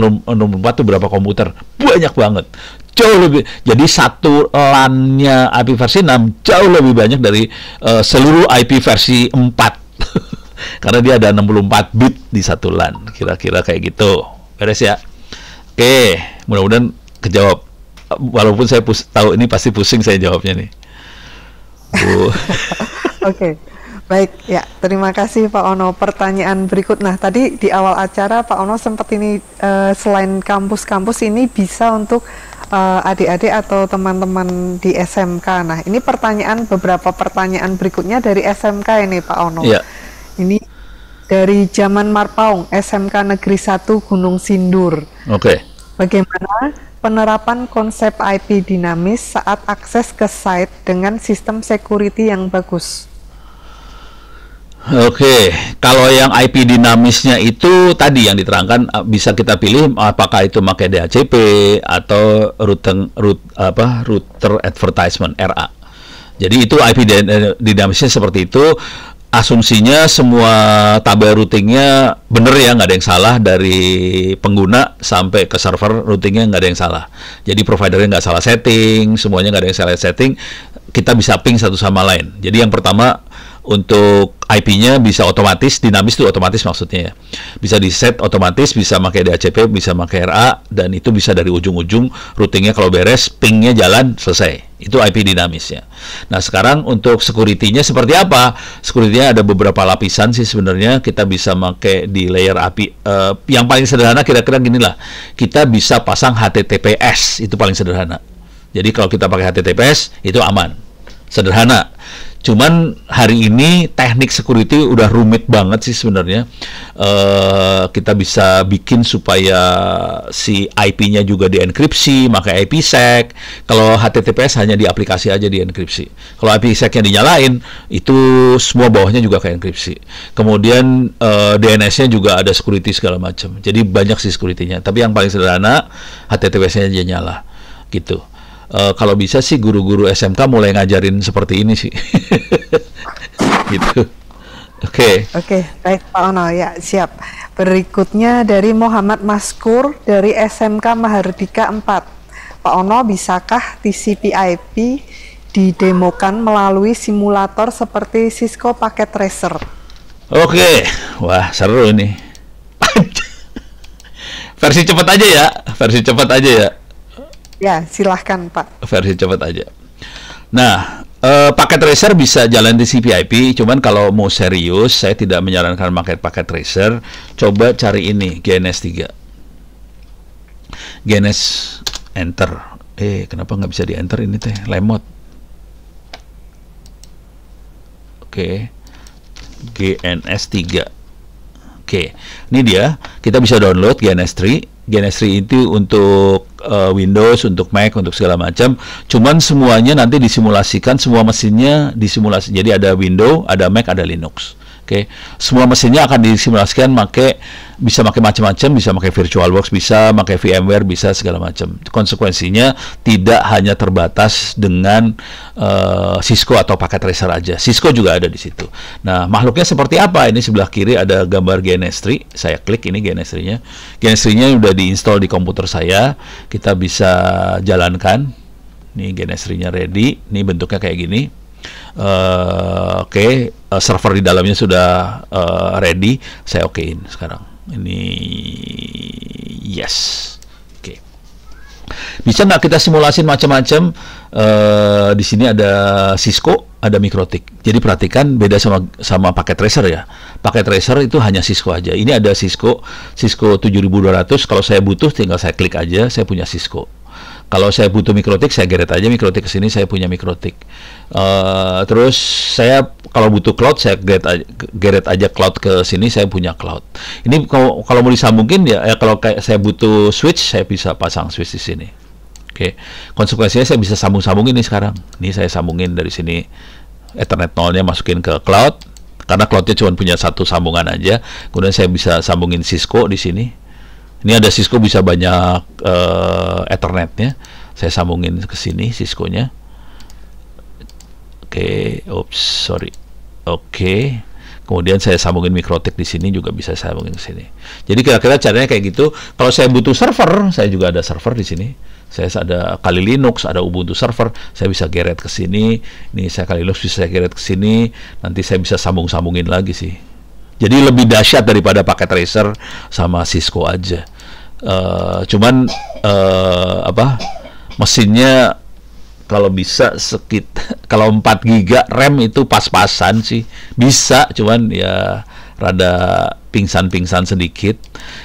itu berapa komputer banyak banget jauh lebih jadi satu LAN-nya IP versi 6 jauh lebih banyak dari uh, seluruh IP versi 4 (laughs) karena dia ada 64 bit di satu LAN kira-kira kayak gitu beres ya oke mudah-mudahan kejawab walaupun saya tahu ini pasti pusing saya jawabnya nih (laughs) Oke. okay. Baik, ya terima kasih Pak Ono. Pertanyaan berikut, nah tadi di awal acara Pak Ono sempat ini uh, selain kampus-kampus ini bisa untuk eh, adik-adik atau teman-teman di SMK. Nah ini pertanyaan beberapa pertanyaan berikutnya dari SMK ini Pak Ono. Ya. Ini dari zaman Marpaung SMK Negeri 1 Gunung Sindur. Oke. Okay. Bagaimana penerapan konsep IP dinamis saat akses ke site dengan sistem security yang bagus? Oke, okay. kalau yang IP dinamisnya itu tadi yang diterangkan eh, bisa kita pilih apakah itu pakai DHCP atau router root apa router advertisement RA. Jadi itu IP dinamisnya seperti itu asumsinya semua tabel routingnya bener ya nggak ada yang salah dari pengguna sampai ke server routingnya nggak ada yang salah jadi providernya nggak salah setting semuanya nggak ada yang salah setting kita bisa ping satu sama lain jadi yang pertama untuk IP-nya bisa otomatis dinamis itu otomatis maksudnya ya bisa di set otomatis bisa pakai DHCP bisa pakai RA dan itu bisa dari ujung-ujung routingnya kalau beres pingnya jalan selesai itu IP dinamisnya nah sekarang untuk security-nya seperti apa security-nya ada beberapa lapisan sih sebenarnya kita bisa pakai di layer API uh, eh, yang paling sederhana kira-kira gini lah kita bisa pasang HTTPS itu paling sederhana jadi kalau kita pakai HTTPS itu aman sederhana Cuman hari ini teknik security udah rumit banget sih sebenarnya. Uh, kita bisa bikin supaya si IP-nya juga dienkripsi, pakai IPsec. Kalau HTTPS hanya di aplikasi aja dienkripsi. Kalau IPsec-nya dinyalain, itu semua bawahnya juga kayak enkripsi. Kemudian uh, eh, DNS-nya juga ada security segala macam. Jadi banyak sih security-nya. Tapi yang paling sederhana HTTPS-nya aja nyala gitu uh, kalau bisa sih guru-guru SMK mulai ngajarin seperti ini sih (laughs) gitu oke okay. oke okay, baik Pak Ono ya siap berikutnya dari Muhammad Maskur dari SMK Mahardika 4 Pak Ono bisakah TCP/IP didemokan melalui simulator seperti Cisco Packet Tracer oke okay. wah seru ini (laughs) versi cepat aja ya versi cepat aja ya Ya, silahkan Pak. Versi cepat aja. Nah, eh, paket tracer bisa jalan di CPIP, cuman kalau mau serius, saya tidak menyarankan paket paket tracer. Coba cari ini, GNS 3. GNS enter. Eh, kenapa nggak bisa di enter ini teh? Lemot. Oke. GNS 3. Oke, ini dia. Kita bisa download GNS 3. GNS 3 itu untuk uh, Windows, untuk Mac, untuk segala macam. Cuman semuanya nanti disimulasikan, semua mesinnya disimulasi. Jadi ada Windows, ada Mac, ada Linux. Oke, okay. semua mesinnya akan disimulasikan pakai bisa pakai macam-macam, bisa pakai box, bisa pakai VMware, bisa segala macam. Konsekuensinya tidak hanya terbatas dengan uh, Cisco atau paket Tracer aja. Cisco juga ada di situ. Nah, makhluknya seperti apa? Ini sebelah kiri ada gambar Genestri. Saya klik ini Genestri-nya. Genestri-nya sudah diinstal di komputer saya. Kita bisa jalankan. Ini Genestri-nya ready. Ini bentuknya kayak gini. Eh, oke okay, eh, server di dalamnya sudah uh, ready saya okein sekarang ini yes oke bisa nggak kita simulasin macam-macam uh, di sini ada Cisco ada mikrotik. Jadi perhatikan beda sama sama paket tracer ya. Paket tracer itu hanya Cisco aja. Ini ada Cisco, Cisco 7200. Kalau saya butuh tinggal saya klik aja, saya punya Cisco. Kalau saya butuh mikrotik, saya geret aja mikrotik ke sini, saya punya mikrotik. Uh, terus saya kalau butuh cloud, saya geret aja, geret aja cloud ke sini, saya punya cloud. Ini kalau, kalau mau disambungin ya, eh, kalau kayak saya butuh switch, saya bisa pasang switch di sini. Oke, okay. konsekuensinya saya bisa sambung-sambungin nih sekarang. Ini saya sambungin dari sini Ethernet nolnya masukin ke cloud, karena cloudnya cuma punya satu sambungan aja kemudian saya bisa sambungin Cisco di sini ini ada Cisco bisa banyak uh, Ethernetnya. Saya sambungin ke sini Cisco-nya. Oke, okay. oops, sorry. Oke. Okay. Kemudian saya sambungin mikrotik di sini juga bisa saya sambungin ke sini. Jadi kira-kira caranya kayak gitu. Kalau saya butuh server, saya juga ada server di sini. Saya ada kali Linux, ada Ubuntu server, saya bisa geret ke sini. Ini saya kali Linux bisa saya geret ke sini. Nanti saya bisa sambung-sambungin lagi sih. Jadi lebih dahsyat daripada pakai tracer sama Cisco aja. Uh, cuman uh, apa mesinnya kalau bisa sekit (laughs) kalau 4 giga rem itu pas-pasan sih bisa cuman ya rada pingsan-pingsan sedikit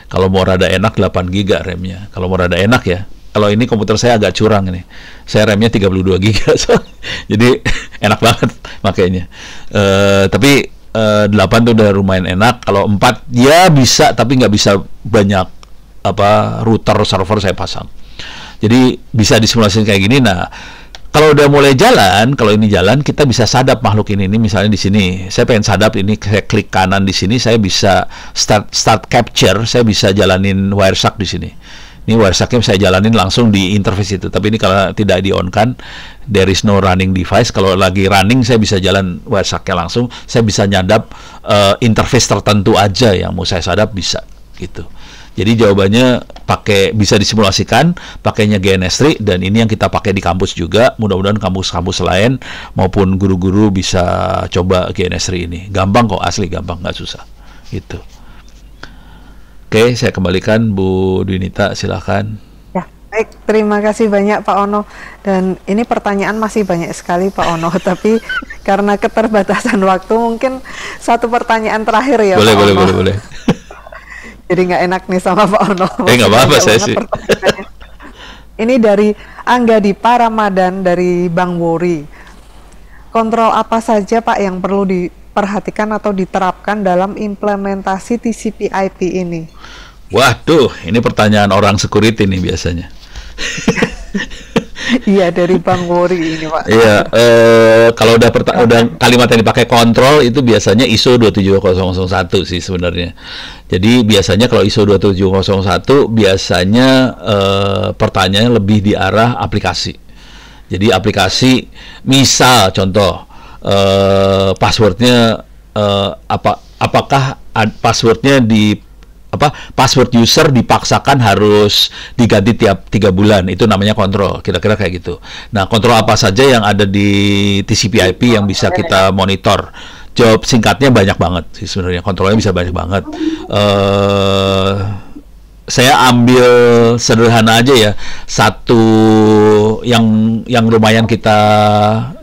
kalau mau rada enak 8 giga remnya kalau mau rada enak ya kalau ini komputer saya agak curang ini saya tiga puluh 32 giga (laughs) so, jadi (laughs) enak banget makanya uh, eh, tapi uh, 8 tuh udah lumayan enak kalau 4 ya bisa tapi nggak bisa banyak apa router server saya pasang. Jadi bisa disimulasikan kayak gini. Nah, kalau udah mulai jalan, kalau ini jalan kita bisa sadap makhluk ini. Ini misalnya di sini, saya pengen sadap ini, saya klik kanan di sini, saya bisa start start capture, saya bisa jalanin wire shark di sini. Ini wire sharknya saya jalanin langsung di interface itu. Tapi ini kalau tidak di on kan, there is no running device. Kalau lagi running, saya bisa jalan wire langsung. Saya bisa nyadap uh, interface tertentu aja yang mau saya sadap bisa gitu. Jadi jawabannya pakai bisa disimulasikan pakainya GNS3 dan ini yang kita pakai di kampus juga. Mudah-mudahan kampus-kampus lain maupun guru-guru bisa coba GNS3 ini. Gampang kok asli gampang nggak susah. Gitu. Oke, saya kembalikan Bu Dwinita silakan Ya, baik. Terima kasih banyak Pak Ono. Dan ini pertanyaan masih banyak sekali Pak Ono, (laughs) tapi karena keterbatasan waktu mungkin satu pertanyaan terakhir ya boleh, Pak boleh, Ono. Boleh, boleh, boleh jadi nggak enak nih sama Pak Ono. Eh nggak apa-apa saya sih. Ini dari Angga di Paramadan dari Bang Wori. Kontrol apa saja Pak yang perlu diperhatikan atau diterapkan dalam implementasi TCP/IP ini? Waduh, ini pertanyaan orang security nih biasanya. (laughs) Iya dari Bang Wori ini Pak. Iya eh, kalau udah udah kalimat yang dipakai kontrol itu biasanya ISO 27001 sih sebenarnya. Jadi biasanya kalau ISO 27001 biasanya eh, pertanyaannya lebih di arah aplikasi. Jadi aplikasi misal contoh eh, passwordnya eh, apa apakah passwordnya di apa password user dipaksakan harus diganti tiap tiga bulan itu namanya kontrol kira-kira kayak gitu nah kontrol apa saja yang ada di TCP/IP iya, yang bisa kita monitor jawab singkatnya banyak banget sih sebenarnya kontrolnya bisa banyak banget uh, saya ambil sederhana aja ya satu yang yang lumayan kita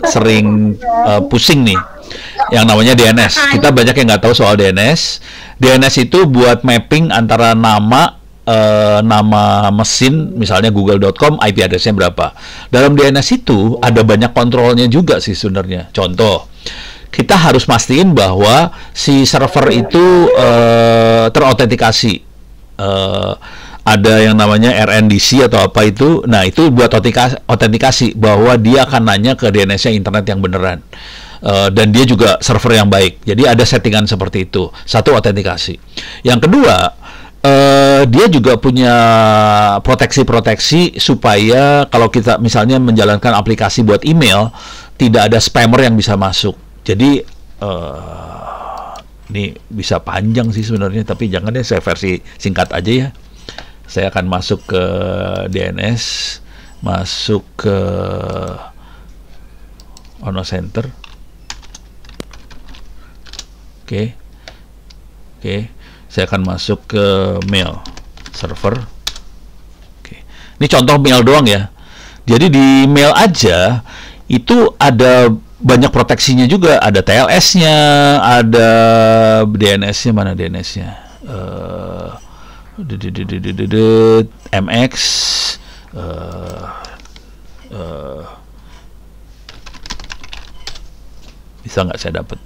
sering uh, pusing nih yang namanya DNS. Ah, kita iya. banyak yang nggak tahu soal DNS. DNS itu buat mapping antara nama eh, nama mesin, misalnya google.com, IP addressnya berapa. Dalam DNS itu ada banyak kontrolnya juga sih sebenarnya. Contoh, kita harus mastiin bahwa si server itu eh, terautentikasi. Eh, ada yang namanya RNDC atau apa itu. Nah, itu buat otentikasi bahwa dia akan nanya ke DNS-nya internet yang beneran. Eh, dan dia juga server yang baik. Jadi ada settingan seperti itu. Satu autentikasi. Yang kedua, uh, dia juga punya proteksi-proteksi supaya kalau kita misalnya menjalankan aplikasi buat email, tidak ada spammer yang bisa masuk. Jadi uh, ini bisa panjang sih sebenarnya, tapi jangan deh saya versi singkat aja ya. Saya akan masuk ke DNS, masuk ke Ono Center oke okay. oke okay. saya akan masuk ke mail server oke okay. ini contoh mail doang ya jadi di mail aja itu ada banyak proteksinya juga ada TLS-nya ada DNS-nya mana DNS-nya uh, MX uh, uh, bisa nggak saya dapat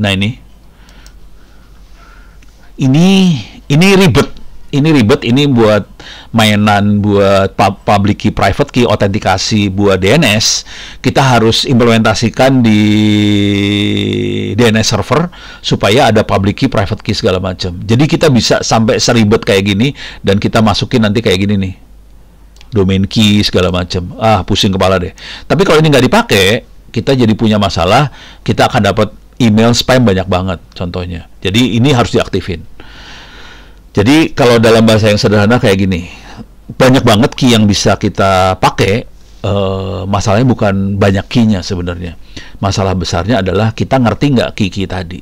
Nah ini, ini ini ribet, ini ribet, ini buat mainan, buat public key, private key, autentikasi, buat DNS, kita harus implementasikan di DNS server supaya ada public key, private key segala macam. Jadi kita bisa sampai seribet kayak gini dan kita masukin nanti kayak gini nih domain key segala macam. Ah, pusing kepala deh. Tapi kalau ini nggak dipakai, kita jadi punya masalah. Kita akan dapat email spam banyak banget contohnya. Jadi ini harus diaktifin. Jadi kalau dalam bahasa yang sederhana kayak gini, banyak banget key yang bisa kita pakai. E, masalahnya bukan banyak key-nya sebenarnya. Masalah besarnya adalah kita ngerti nggak key-key tadi.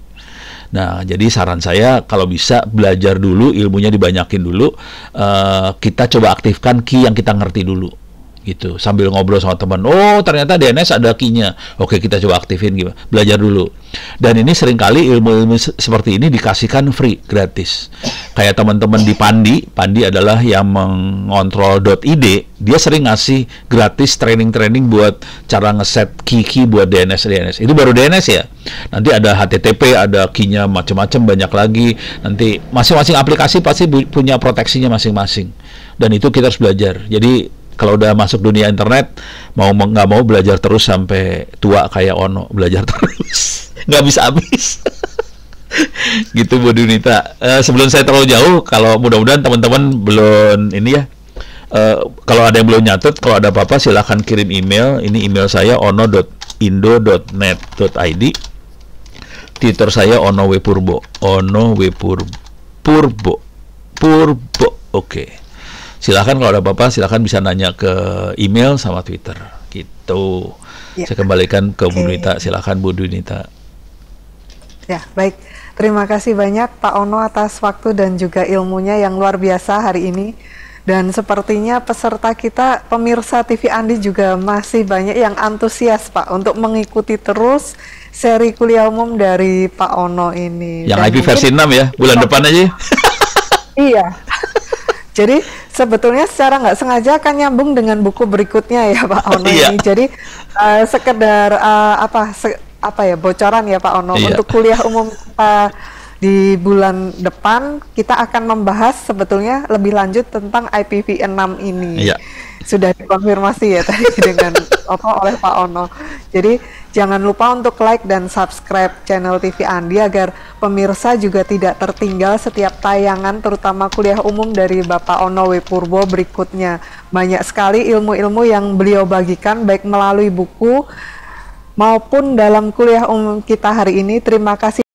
Nah, jadi saran saya kalau bisa belajar dulu ilmunya dibanyakin dulu, uh, kita coba aktifkan key yang kita ngerti dulu gitu sambil ngobrol sama teman oh ternyata DNS ada kinya oke kita coba aktifin gimana belajar dulu dan ini seringkali ilmu-ilmu seperti ini dikasihkan free gratis kayak teman-teman di Pandi Pandi adalah yang mengontrol .id dia sering ngasih gratis training-training buat cara ngeset key-key buat DNS DNS itu baru DNS ya nanti ada HTTP ada kinya macem macam-macam banyak lagi nanti masing-masing aplikasi pasti punya proteksinya masing-masing dan itu kita harus belajar jadi kalau udah masuk dunia internet mau nggak mau belajar terus sampai tua kayak Ono belajar (laughs) terus nggak bisa habis (laughs) gitu Bu Dunita uh, sebelum saya terlalu jauh kalau mudah-mudahan teman-teman belum ini ya uh, kalau ada yang belum nyatet kalau ada apa-apa silahkan kirim email ini email saya ono.indo.net.id Twitter saya Ono W Purbo Ono W Purbo Purbo Purbo oke okay silahkan kalau ada apa-apa silahkan bisa nanya ke email sama Twitter gitu. Ya. Saya kembalikan ke okay. Bu Dunita. Silahkan Bu Dunita. Ya baik. Terima kasih banyak Pak Ono atas waktu dan juga ilmunya yang luar biasa hari ini. Dan sepertinya peserta kita, pemirsa TV Andi juga masih banyak yang antusias Pak untuk mengikuti terus seri kuliah umum dari Pak Ono ini. Yang IP versi 6 ya, bulan iya. depan aja. iya. (laughs) Jadi sebetulnya secara nggak sengaja kan nyambung dengan buku berikutnya ya Pak Ono iya. Jadi uh, sekedar uh, apa se apa ya bocoran ya Pak Ono iya. untuk kuliah umum uh, di bulan depan kita akan membahas sebetulnya lebih lanjut tentang IPv6 ini. Iya. Sudah dikonfirmasi ya tadi (laughs) dengan apa oleh Pak Ono. Jadi jangan lupa untuk like dan subscribe channel TV Andi agar pemirsa juga tidak tertinggal setiap tayangan terutama kuliah umum dari Bapak Ono W Purbo berikutnya. Banyak sekali ilmu-ilmu yang beliau bagikan baik melalui buku maupun dalam kuliah umum kita hari ini. Terima kasih